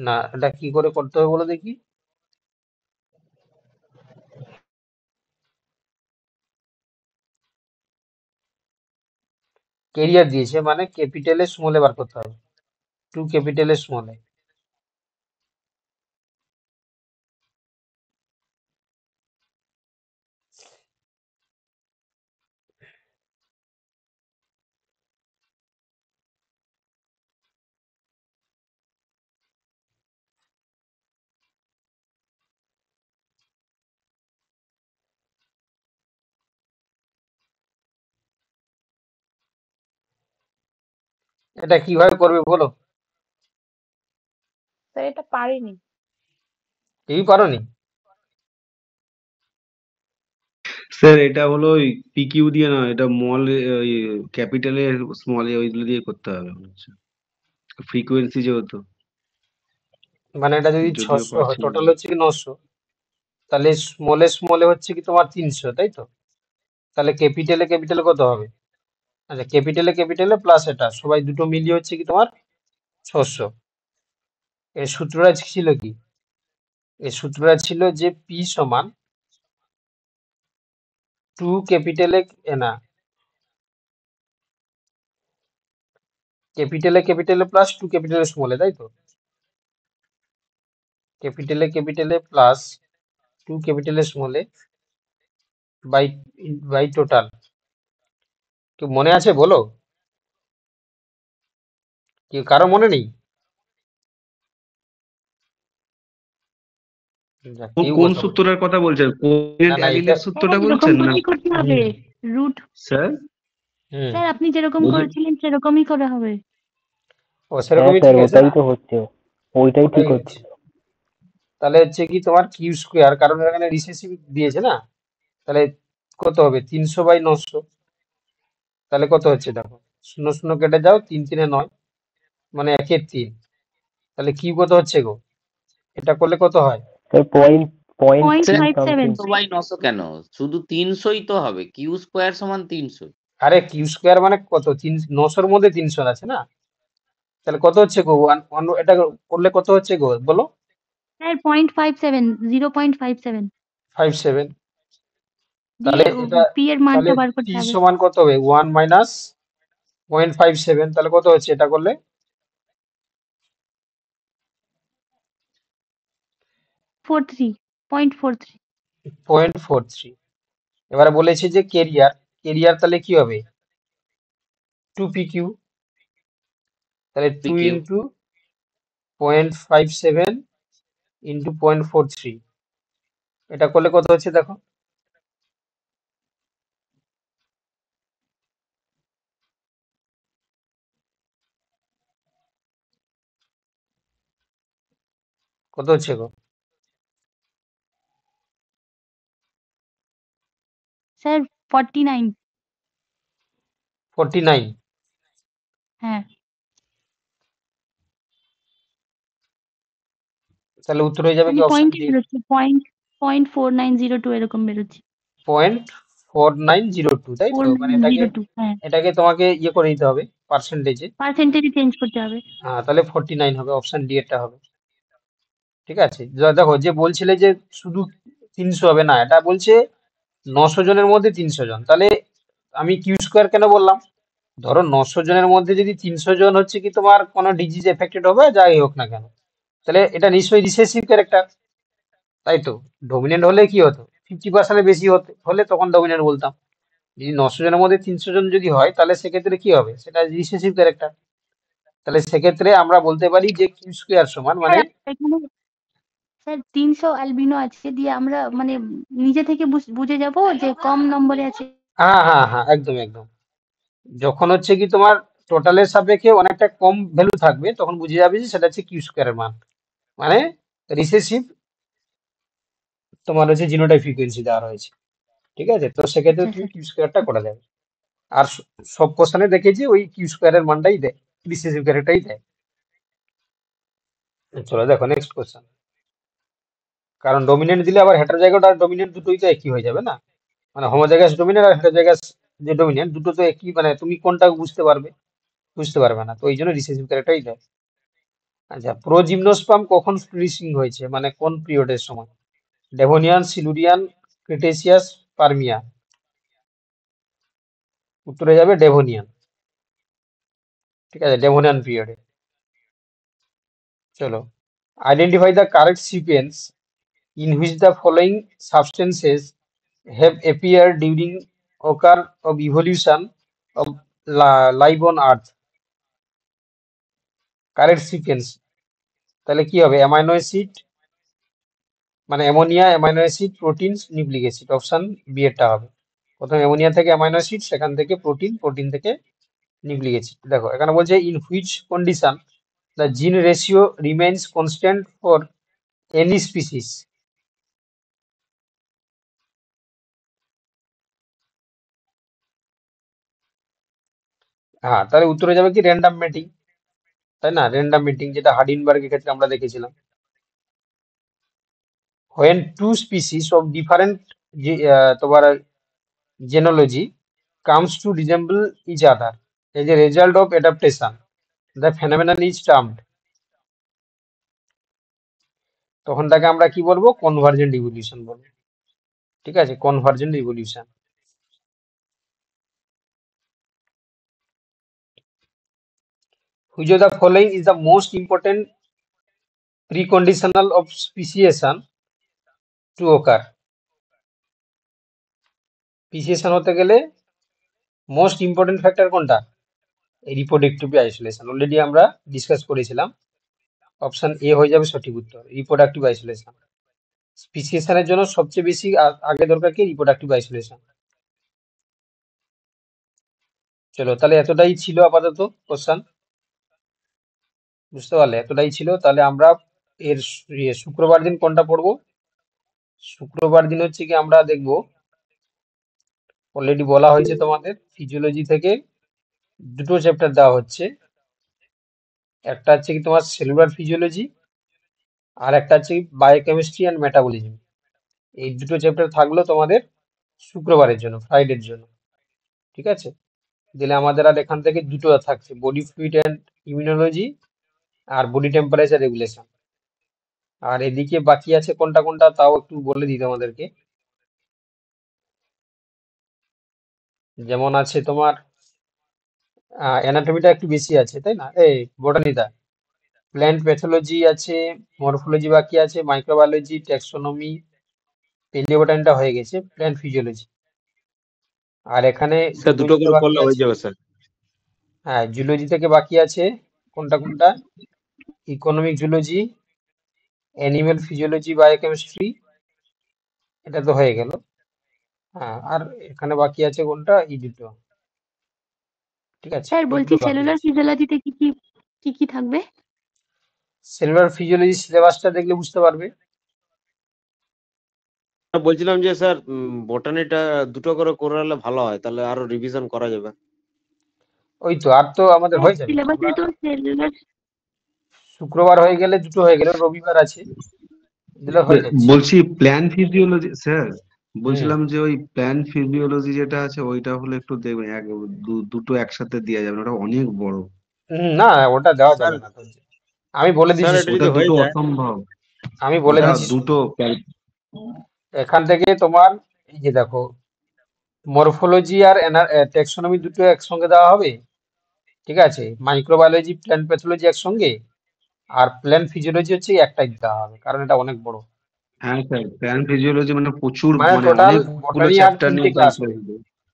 না এটা কি করে করতে হবে বলে দেখি কেরিয়ার দিয়েছে মানে ক্যাপিটালে স্মলে বার করতে হবে টু ক্যাপিটালে স্মলে এটা কিভাবে করবে বলো স্যার এটা পারিনি কি পারোনি স্যার এটা হলো পিকিউ দিয়ে না এটা মল ক্যাপিটালে স্মল ওইগুলো দিয়ে করতে হবে ফ্রিকোয়েন্সি আচ্ছা। যেহেতু মানে এটা যদি ছশো হয় টোটাল হচ্ছে কি নশো তাহলে স্মলে স্মলে হচ্ছে কি তোমার তিনশো তাই তো তাহলে ক্যাপিটালে ক্যাপিটাল কত হবে আচ্ছা ক্যাপিটালে ক্যাপিটালে প্লাস এটা সবাই দুটো মিলিয়ে হচ্ছে কি তোমার ছশো এর সূত্রটা ছিল কি এর সূত্রটা ছিল যে পি সমান টু ক্যাপিটালে এনা capital A capital A plus two capital A small A তাই তো capital A capital A plus two capital A small A by by total তো মনে আছে বলো কি কারো মনে নেই কোন কথা বলছেন সূত্রটা বলছেন রুট স্যার স্যার আপনি যেরকম করেছিলেন সেরকমই করা হবে ও হ্যাঁ, সেরকমই তো হচ্ছে ওইটাই ঠিক হচ্ছে তাহলে হচ্ছে কি তোমার কিউ কারণ এখানে রিসেসিভ দিয়েছে না তাহলে কত হবে তিনশো বাই নশো তাহলে কত হচ্ছে দেখো শূন্য শূন্য কেটে যাও তিন তিনে নয় মানে একের তিন তাহলে কি কত হচ্ছে গো এটা করলে কত হয় পয়েন্ট কেন শুধু তিনশোই তো হবে কিউ স্কোয়ার সমান তিনশো আরে কিউ স্কোয়ার মানে কত নশোর মধ্যে তিনশো আছে না তাহলে কত হচ্ছে গো এটা করলে কত হচ্ছে গো বলো point five seven zero point five seven five seven তাহলে এটা p সমান কত হবে 1 মাইনাস 0.57 তাহলে কত হচ্ছে এটা করলে এবারে বলেছে যে কেরিয়ার কেরিয়ার তাহলে কি হবে টু পি কিউ তাহলে two into point five seven into point four three এটা করলে কত হচ্ছে দেখো কত হচ্ছে গো স্যার 49 49 হ্যাঁ তাহলে উত্তর হয়ে যাবে মানে কি অপশন পয়েন্ট বেরোচ্ছে point point four nine zero two এরকম বেরোচ্ছে point four nine zero two তাই তো মানে এটাকে হ্যাঁ। এটাকে তোমাকে ইয়ে করে দিতে হবে পার্সেন্টেজে পার্সেন্টেজে চেঞ্জ করতে হবে হ্যাঁ তাহলে ফোরটি নাইন হবে অপশন ডি এরটা হবে ঠিক আছে দেখো যে বলছিলে যে শুধু তিনশো হবে না এটা বলছে নশো জনের মধ্যে তিনশো জন তাহলে আমি কিউ স্কোয়ার কেন বললাম ধরো নশো জনের মধ্যে যদি তিনশো জন হচ্ছে কি তোমার কোনো ডিজিজ এফেক্টেড হবে যাই হোক না কেন তাহলে এটা নিশ্চয়ই রিসেসিভ ক্যারেক্টার তাই তো ডোমিনেন্ট হলে কি হতো ফিফটি পার্সেন্টের বেশি হতে হলে তখন ডোমিনেন্ট বলতাম যদি নশো জনের মধ্যে তিনশো জন যদি হয় তাহলে সেক্ষেত্রে কি হবে সেটা রিসেসিভ ক্যারেক্টার তাহলে সেক্ষেত্রে আমরা বলতে পারি যে কিউ স্কোয়ার সমান মানে হ্যাঁ, স্যার তিনশো অ্যালবিনো আছে দিয়ে আমরা মানে নিজে থেকে বুঝে যাব যে কম নম্বরে আছে হ্যাঁ হ্যাঁ হ্যাঁ একদম একদম যখন হচ্ছে কি তোমার টোটালের সাপেক্ষে অনেকটা কম ভ্যালু থাকবে তখন বুঝে যাবে যে সেটা হচ্ছে কিউ স্কোয়ারের মান মানে রিসেসিভ তোমার হচ্ছে জিনোটাই ফ্রিকোয়েন্সি দেওয়া রয়েছে ঠিক আছে তো সেক্ষেত্রে তুমি কিউ স্কোয়ারটা করা যাবে আর সব কোশ্চেনে দেখেছি ওই কিউ স্কোয়ারের মানটাই দেয় রিসেসিভ ক্যারেক্টারই দেয় চলো দেখো নেক্সট কোশ্চেন কারণ ডমিনেন্ট দিলে আবার হেটার জায়গাটা আর ডমিনেন্ট দুটোই তো একই হয়ে যাবে না মানে জায়গাস ডমিনেন্ট আর হেটার জায়গা যে ডমিনেন্ট দুটো তো একই মানে তুমি কোনটা বুঝতে পারবে বুঝতে পারবে না তো এই জন্য রিসেসিভ ক্যারেক্টারই দেয় আচ্ছা প্রোজিমনোস্পাম কখন ফ্রিসিং হয়েছে মানে কোন পিরিয়ডের সময় ডেভোনিয়ান সিলুরিয়ান ক্রিটেসিয়াস পারমিয়া উত্তরে যাবে ডেভোনিয়ান ঠিক আছে ডেভোনিয়ান পিরিয়ডে চলো identify the correct sequence in which the following substances have appeared during occur of evolution of life on earth correct sequence তাহলে কি হবে অ্যামাইনো অ্যাসিড মানে ammonia amino acid protein nucleic acid option B এরটা হবে প্রথমে ammonia থেকে amino acid সেখান থেকে প্রোটিন প্রোটিন থেকে নিউক্লিক অ্যাসিড দেখো এখানে বলছে in which condition the gene ratio remains constant for any species হ্যাঁ তাহলে উত্তরে যাবে কি র্যান্ডাম মিটিং তাই না র্যান্ডাম মিটিং যেটা হার্ডিনবার্গের ক্ষেত্রে আমরা দেখেছিলাম when two species of different তোমার genealogy comes to resemble each other as a result of adaptation the phenomenon is termed তখন তাকে আমরা কি বলবো কনভার্জেন্ট রিভলিউশন বলবো ঠিক আছে convergent revolution which of the following is the most important preconditional of speciation to occur speciation হতে গেলে মোস্ট ইম্পর্টেন্ট ফ্যাক্টর কোনটা রিপ্রোডাক্টিভ আইসোলেশন অলরেডি আমরা ডিসকাস করেছিলাম অপশান এ হয়ে যাবে সঠিক উত্তর রিপ্রোডাক্টিভ আইসোলেশন স্পিসিয়েশনের জন্য সবচেয়ে বেশি আগে দরকার কি রিপ্রোডাক্টিভ আইসোলেশন চলো তাহলে এতটাই ছিল আপাতত কোশ্চান বুঝতে পারলে এতটাই ছিল তাহলে আমরা এর ইয়ে শুক্রবার দিন কোনটা পড়ব শুক্রবার দিন হচ্ছে কি আমরা দেখব অলরেডি বলা হয়েছে তোমাদের ফিজিওলজি থেকে দুটো চ্যাপ্টার দেওয়া হচ্ছে একটা হচ্ছে কি তোমার সেলুলার ফিজিওলজি আর একটা হচ্ছে বায়োকেমিস্ট্রি অ্যান্ড মেটাবলিজম এই দুটো চ্যাপ্টার থাকলো তোমাদের শুক্রবারের জন্য ফ্রাইডের জন্য ঠিক আছে দিলে আমাদের আর এখান থেকে দুটো থাকছে বডি ফ্লুইড অ্যান্ড ইমিউনোলজি আর বডি টেম্পারেচার রেগুলেশন আর এদিকে বাকি আছে কোনটা কোনটা তাও একটু বলে দিতে তোমাদেরকে যেমন আছে তোমার অ্যানাটমিটা একটু বেশি আছে তাই না এই বোটানিটা প্ল্যান্ট প্যাথোলজি আছে মরফোলজি বাকি আছে মাইক্রোবায়োলজি ট্যাক্সোনমি পেলিওবটানিটা হয়ে গেছে প্ল্যান্ট ফিজিওলজি আর এখানে দুটো করে করলে হয়ে যাবে স্যার হ্যাঁ জুলজি থেকে বাকি আছে কোনটা কোনটা economic zoology animal physiology biochemistry এটা তো হয়ে গেল হ্যাঁ আর এখানে বাকি আছে কোনটা এই দুটো ঠিক আছে স্যার বলছি সেলুলার ফিজিওলজিতে কি কি কি কি থাকবে সেলুলার ফিজিওলজি সিলেবাসটা দেখলে বুঝতে পারবে বলছিলাম যে স্যার বোটানিটা দুটো করে করালে ভালো হয় তাহলে আরো রিভিশন করা যাবে ওই তো আর তো আমাদের হয়ে যাবে সিলেবাসে তো সেলুলার শুক্রবার হয়ে গেলে দুটো হয়ে গেল রবিবার আছে বলছি প্ল্যান ফিজিওলজি স্যার বলছিলাম যে ওই প্ল্যান ফিজিওলজি যেটা আছে ওইটা হলে একটু দেখবেন এক দুটো একসাথে দেওয়া যাবে ওটা অনেক বড় না ওটা দেওয়া যাবে না আমি বলে দিচ্ছি ওটা দুটো অসম্ভব আমি বলে দিচ্ছি দুটো এখান থেকে তোমার এই যে দেখো মরফোলজি আর টেক্সোনমি দুটো একসঙ্গে দেওয়া হবে ঠিক আছে মাইক্রোবায়োলজি প্ল্যান্ট প্যাথোলজি একসঙ্গে আর প্ল্যান ফিজিওলজি হচ্ছে একটাই দিতে হবে কারণ এটা অনেক বড় হ্যাঁ স্যার প্ল্যান ফিজিওলজি মানে প্রচুর মানে টোটাল বটানি চ্যাপ্টার নিয়ে ক্লাস হবে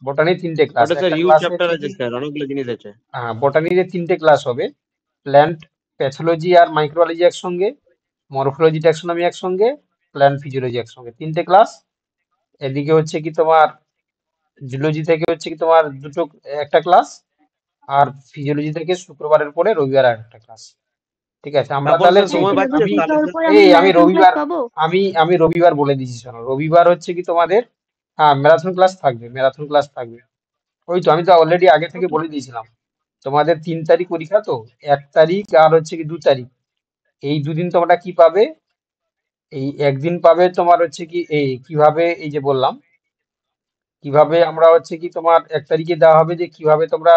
বটানি তিনটে ক্লাস আছে স্যার ইউ চ্যাপ্টার আছে স্যার অনেকগুলো জিনিস আছে হ্যাঁ বটানি যে তিনটে ক্লাস হবে প্ল্যান্ট প্যাথোলজি আর মাইক্রোলজি একসঙ্গে মরফোলজি ট্যাক্সোনমি একসঙ্গে প্ল্যান ফিজিওলজি একসঙ্গে তিনটে ক্লাস এদিকে হচ্ছে কি তোমার জুলজি থেকে হচ্ছে কি তোমার দুটো একটা ক্লাস আর ফিজিওলজি থেকে শুক্রবারের পরে রবিবার একটা ক্লাস ঠিক আছে আমরা তাহলে এই আমি রবিবার আমি আমি রবিবার বলে দিছি শোনো রবিবার হচ্ছে কি তোমাদের হ্যাঁ ম্যারাথন ক্লাস থাকবে ম্যারাথন ক্লাস থাকবে ওই তো আমি তো অলরেডি আগে থেকে বলে দিয়েছিলাম তোমাদের তিন তারিখ পরীক্ষা তো এক তারিখ আর হচ্ছে কি দু তারিখ এই দুদিন তোমরা কি পাবে এই একদিন পাবে তোমার হচ্ছে কি এই কিভাবে এই যে বললাম কিভাবে আমরা হচ্ছে কি তোমার এক তারিখে দেওয়া হবে যে কিভাবে তোমরা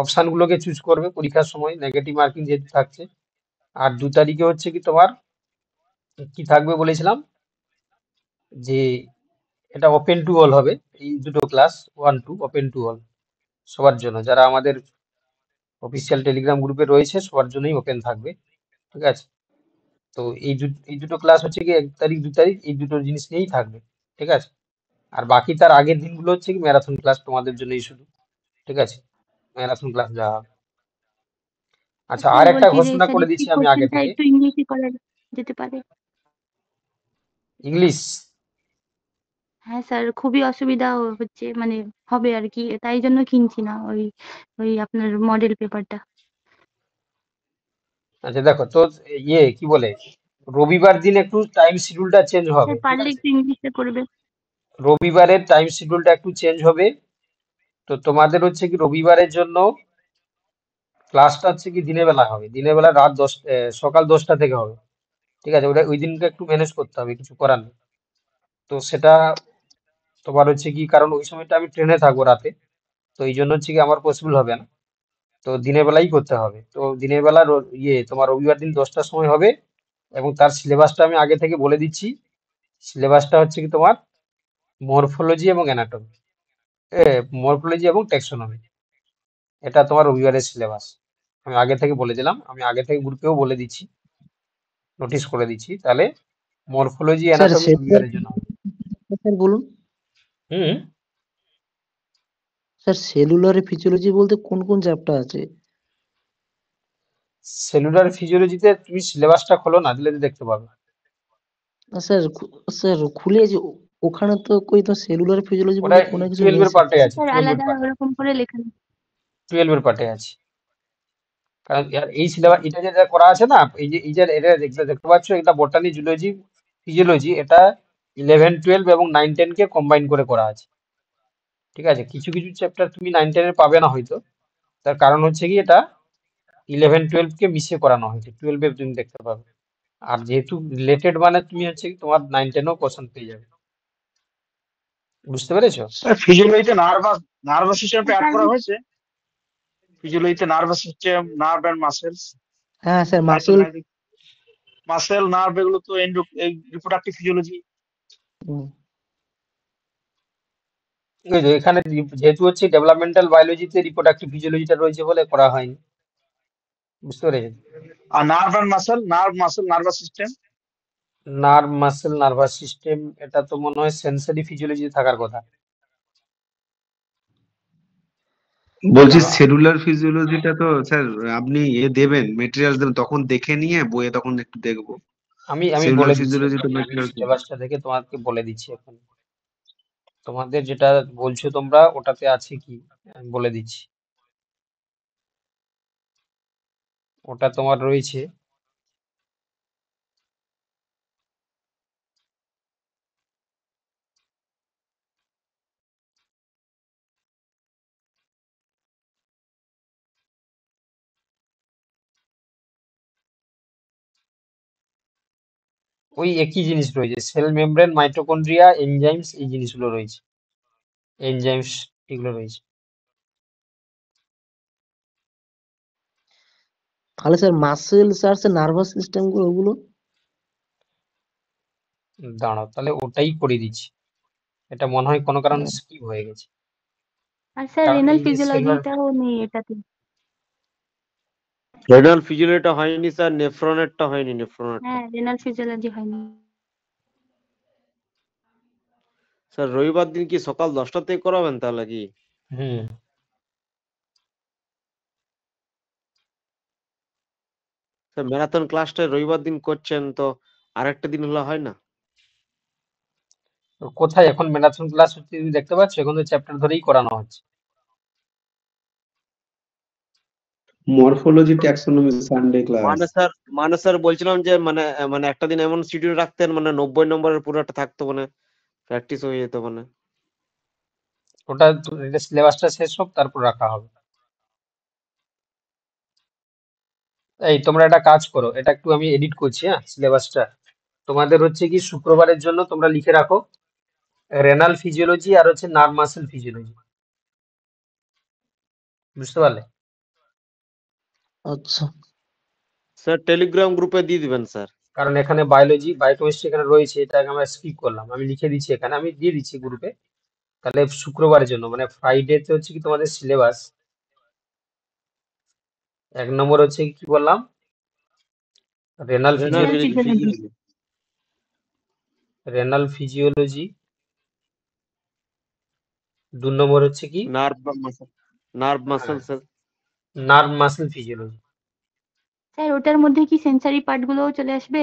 অপশানগুলোকে চুজ করবে পরীক্ষার সময় নেগেটিভ মার্কিং যেহেতু থাকছে আর দু তারিখে হচ্ছে কি তোমার কি থাকবে বলেছিলাম যে এটা ওপেন টু অল হবে এই দুটো class one two open to all সবার জন্য যারা আমাদের অফিসিয়াল টেলিগ্রাম গ্রুপে রয়েছে সবার জন্যই ওপেন থাকবে ঠিক আছে তো এই এই দুটো ক্লাস হচ্ছে কি এক তারিখ দু তারিখ এই দুটো জিনিস নিয়েই থাকবে ঠিক আছে আর বাকি তার আগের দিনগুলো হচ্ছে কি ম্যারাথন ক্লাস তোমাদের জন্যই শুধু ঠিক আছে ম্যারাথন ক্লাস যা আচ্ছা আর একটা ঘোষণা করে দিচ্ছি আমি আগে থেকে একটু ইংলিশে করা যেতে পারে ইংলিশ হ্যাঁ স্যার খুবই অসুবিধা হচ্ছে মানে হবে আর কি তাই জন্য কিনছি না ওই ওই আপনার মডেল পেপারটা আচ্ছা দেখো তো ইয়ে কি বলে রবিবার দিন একটু টাইম শিডিউলটা চেঞ্জ হবে পারলে একটু ইংলিশে করবে রবিবারের টাইম শিডিউলটা একটু চেঞ্জ হবে তো তোমাদের হচ্ছে কি রবিবারের জন্য ক্লাসটা হচ্ছে কি দিনের বেলা হবে দিনের বেলা রাত দশ সকাল দশটা থেকে হবে ঠিক আছে ওটা ওই দিনকে একটু ম্যানেজ করতে হবে কিছু করার নেই তো সেটা তোমার হচ্ছে কি কারণ ওই সময়টা আমি ট্রেনে থাকবো রাতে তো এই জন্য হচ্ছে কি আমার পসিবল হবে না তো দিনের বেলাই করতে হবে তো দিনের বেলা ইয়ে তোমার রবিবার দিন দশটার সময় হবে এবং তার সিলেবাসটা আমি আগে থেকে বলে দিচ্ছি সিলেবাসটা হচ্ছে কি তোমার মরফোলজি এবং অ্যানাটমি মরফোলজি এবং টেক্সোনমি এটা তোমার রবিবারের সিলেবাস আমি আগে থেকে বলে দিলাম আমি আগে থেকে গ্রুপেও বলে দিচ্ছি নোটিশ করে দিচ্ছি তাহলে মরফোলজি অ্যানাটমি জন্য স্যার বলুন হুম স্যার সেলুলার ফিজিওলজি বলতে কোন কোন চ্যাপ্টার আছে সেলুলার ফিজিওলজিতে তুমি সিলেবাসটা খোলো না দিলে দেখতে পাবে স্যার স্যার খুলে ওখানে তো কই তো সেলুলার ফিজিওলজি বলে কোনো কিছু 12 এর পার্টে আছে স্যার আলাদা ওরকম করে লেখা 12 এর পার্টে আছে কারণ यार এই সিলেবাস এটা যেটা করা আছে না এই যে এই যে এটা দেখতে পাচ্ছ এটা বটানি জুলজি ফিজিওলজি এটা 11 12 এবং 9 10 কে কম্বাইন করে করা আছে ঠিক আছে কিছু কিছু চ্যাপ্টার তুমি 9 10 এর পাবে না হয়তো তার কারণ হচ্ছে কি এটা 11 12 কে মিশে করানো হয়েছে 12 এর তুমি দেখতে পাবে আর যেহেতু রিলেটেড মানে তুমি হচ্ছে তোমার 9 10 ও কোশ্চেন পেয়ে যাবে বুঝতে পেরেছো ফিজিওলজিতে নার্ভাস নার্ভাস সিস্টেমটা অ্যাড করা হয়েছে ফিজিওলজিতে nervous system nerve and muscles হ্যাঁ স্যার মাসেল মাসেল নার্ভ এগুলো তো এন্ড রিপ্রোডাক্টিভ ফিজিওলজি ঠিক আছে এখানে যেহেতু হচ্ছে ডেভেলপমেন্টাল বায়োলজিতে রিপ্রোডাক্টিভ ফিজিওলজিটা রয়েছে বলে করা হয়নি বুঝতে পেরেছেন আর nerve and muscle nerve muscle nervous system nerve muscle nervous system এটা তো মনে হয় সেন্সারি ফিজিওলজি থাকার কথা বলছি সেলুলার ফিজিওলজিটা তো স্যার আপনি এ দেবেন মেটেরিয়ালস দেবেন তখন দেখে নিয়ে বইয়ে তখন একটু দেখবো আমি আমি বলে ফিজিওলজি তো সিলেবাসটা দেখে তোমাকে বলে দিচ্ছি এখন তোমাদের যেটা বলছো তোমরা ওটাতে আছে কি বলে দিচ্ছি ওটা তোমার রয়েছে ওই একই জিনিস রয়েছে সেল মেমব্রেন মাইটোকন্ড্রিয়া এনজাইমস এই জিনিসগুলো রয়েছে এনজাইমস এগুলো রয়েছে তাহলে sir muscle sir nervous system গুলো ওগুলো দাঁড়াও তাহলে ওটাই করে দিচ্ছি এটা মনে হয় কোনো কারণে স্কিপ হয়ে গেছে আর স্যার রেনাল ফিজিওলজিটাও নেই এটাতে রেনাল ফিজিওলজিটা হয়নি স্যার নেফ্রনেটটা হয়নি নেফ্রনেটটা হ্যাঁ রেনাল ফিজিওলজি হয়নি স্যার রবিবার দিন কি সকাল 10টা থেকে করাবেন তাহলে কি হ্যাঁ স্যার ম্যারাথন ক্লাসটা রবিবার দিন করছেন তো আরেকটা দিন হলো হয় না কোথায় এখন ম্যারাথন ক্লাস হচ্ছে দেখতে পাচ্ছ এখন তো চ্যাপ্টার ধরেই করানো হচ্ছে মরফোলজি ট্যাক্সোনমি সানডে ক্লাস মানে স্যার মানে স্যার বলছিলাম যে মানে মানে একটা দিন এমন শিডিউল রাখতেন মানে নব্বই নম্বরের পুরোটা থাকতো মানে প্র্যাকটিস হয়ে যেত মানে ওটা সিলেবাসটা শেষ হোক তারপর রাখা হবে এই তোমরা একটা কাজ করো এটা একটু আমি এডিট করছি হ্যাঁ সিলেবাসটা তোমাদের হচ্ছে কি শুক্রবারের জন্য তোমরা লিখে রাখো রেনাল ফিজিওলজি আর হচ্ছে নার্ভ মাসেল ফিজিওলজি বুঝতে পারলে আচ্ছা স্যার টেলিগ্রাম গ্রুপে দিয়ে দিবেন স্যার কারণ এখানে বায়োলজি বায়োকেমিস্ট্রি এখানে রয়েছে এটাকে আমরা স্কিপ করলাম আমি লিখে দিচ্ছি এখানে আমি দিয়ে দিচ্ছি গ্রুপে তাহলে শুক্রবারের জন্য মানে ফ্রাইডে ফ্রাইডেতে হচ্ছে কি তোমাদের সিলেবাস এক নম্বর হচ্ছে কি বললাম রেনাল রেনাল ফিজিওলজি দু নম্বর হচ্ছে কি nerve nerve muscle sir nerve muscle physiology sir ওটার মধ্যে কি সেন্সরি পার্ট গুলো চলে আসবে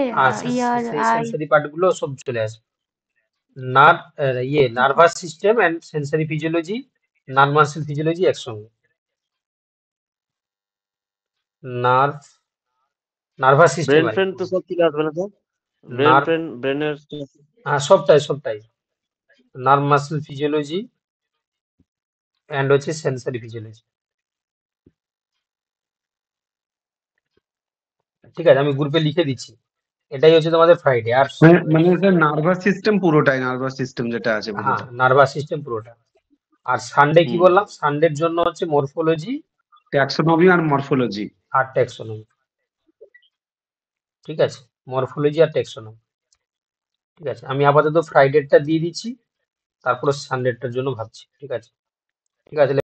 ইয়ার সেন্সরি পার্ট গুলো সব চলে আসবে নার্ভ ইয়ে nervous system and sensory physiology nerve muscle physiology একসঙ্গে নার্ভ নার্ভাস সিস্টেম ব্রেন ফ্রেন তো সব চলে আসবে না স্যার ব্রেন ফ্রেন ব্রেনের হ্যাঁ সবটাই সবটাই নার্ভ মাসেল ফিজিওলজি এন্ড হচ্ছে সেন্সরি ফিজিওলজি ঠিক আছে আমি গ্রুপে লিখে দিচ্ছি এটাই হচ্ছে তোমাদের ফ্রাইডে আর মানে স্যার নার্ভাস সিস্টেম পুরোটাই নার্ভাস সিস্টেম যেটা আছে হ্যাঁ নার্ভাস সিস্টেম পুরোটা আর সানডে কি বললাম সানডের জন্য হচ্ছে মরফোলজি ট্যাক্সোনমি আর মরফোলজি আর ট্যাক্সোনমি ঠিক আছে মরফোলজি আর ট্যাক্সোনমি ঠিক আছে আমি আপাতত ফ্রাইডেটা দিয়ে দিচ্ছি তারপরে সানডেটার জন্য ভাবছি ঠিক আছে ঠিক আছে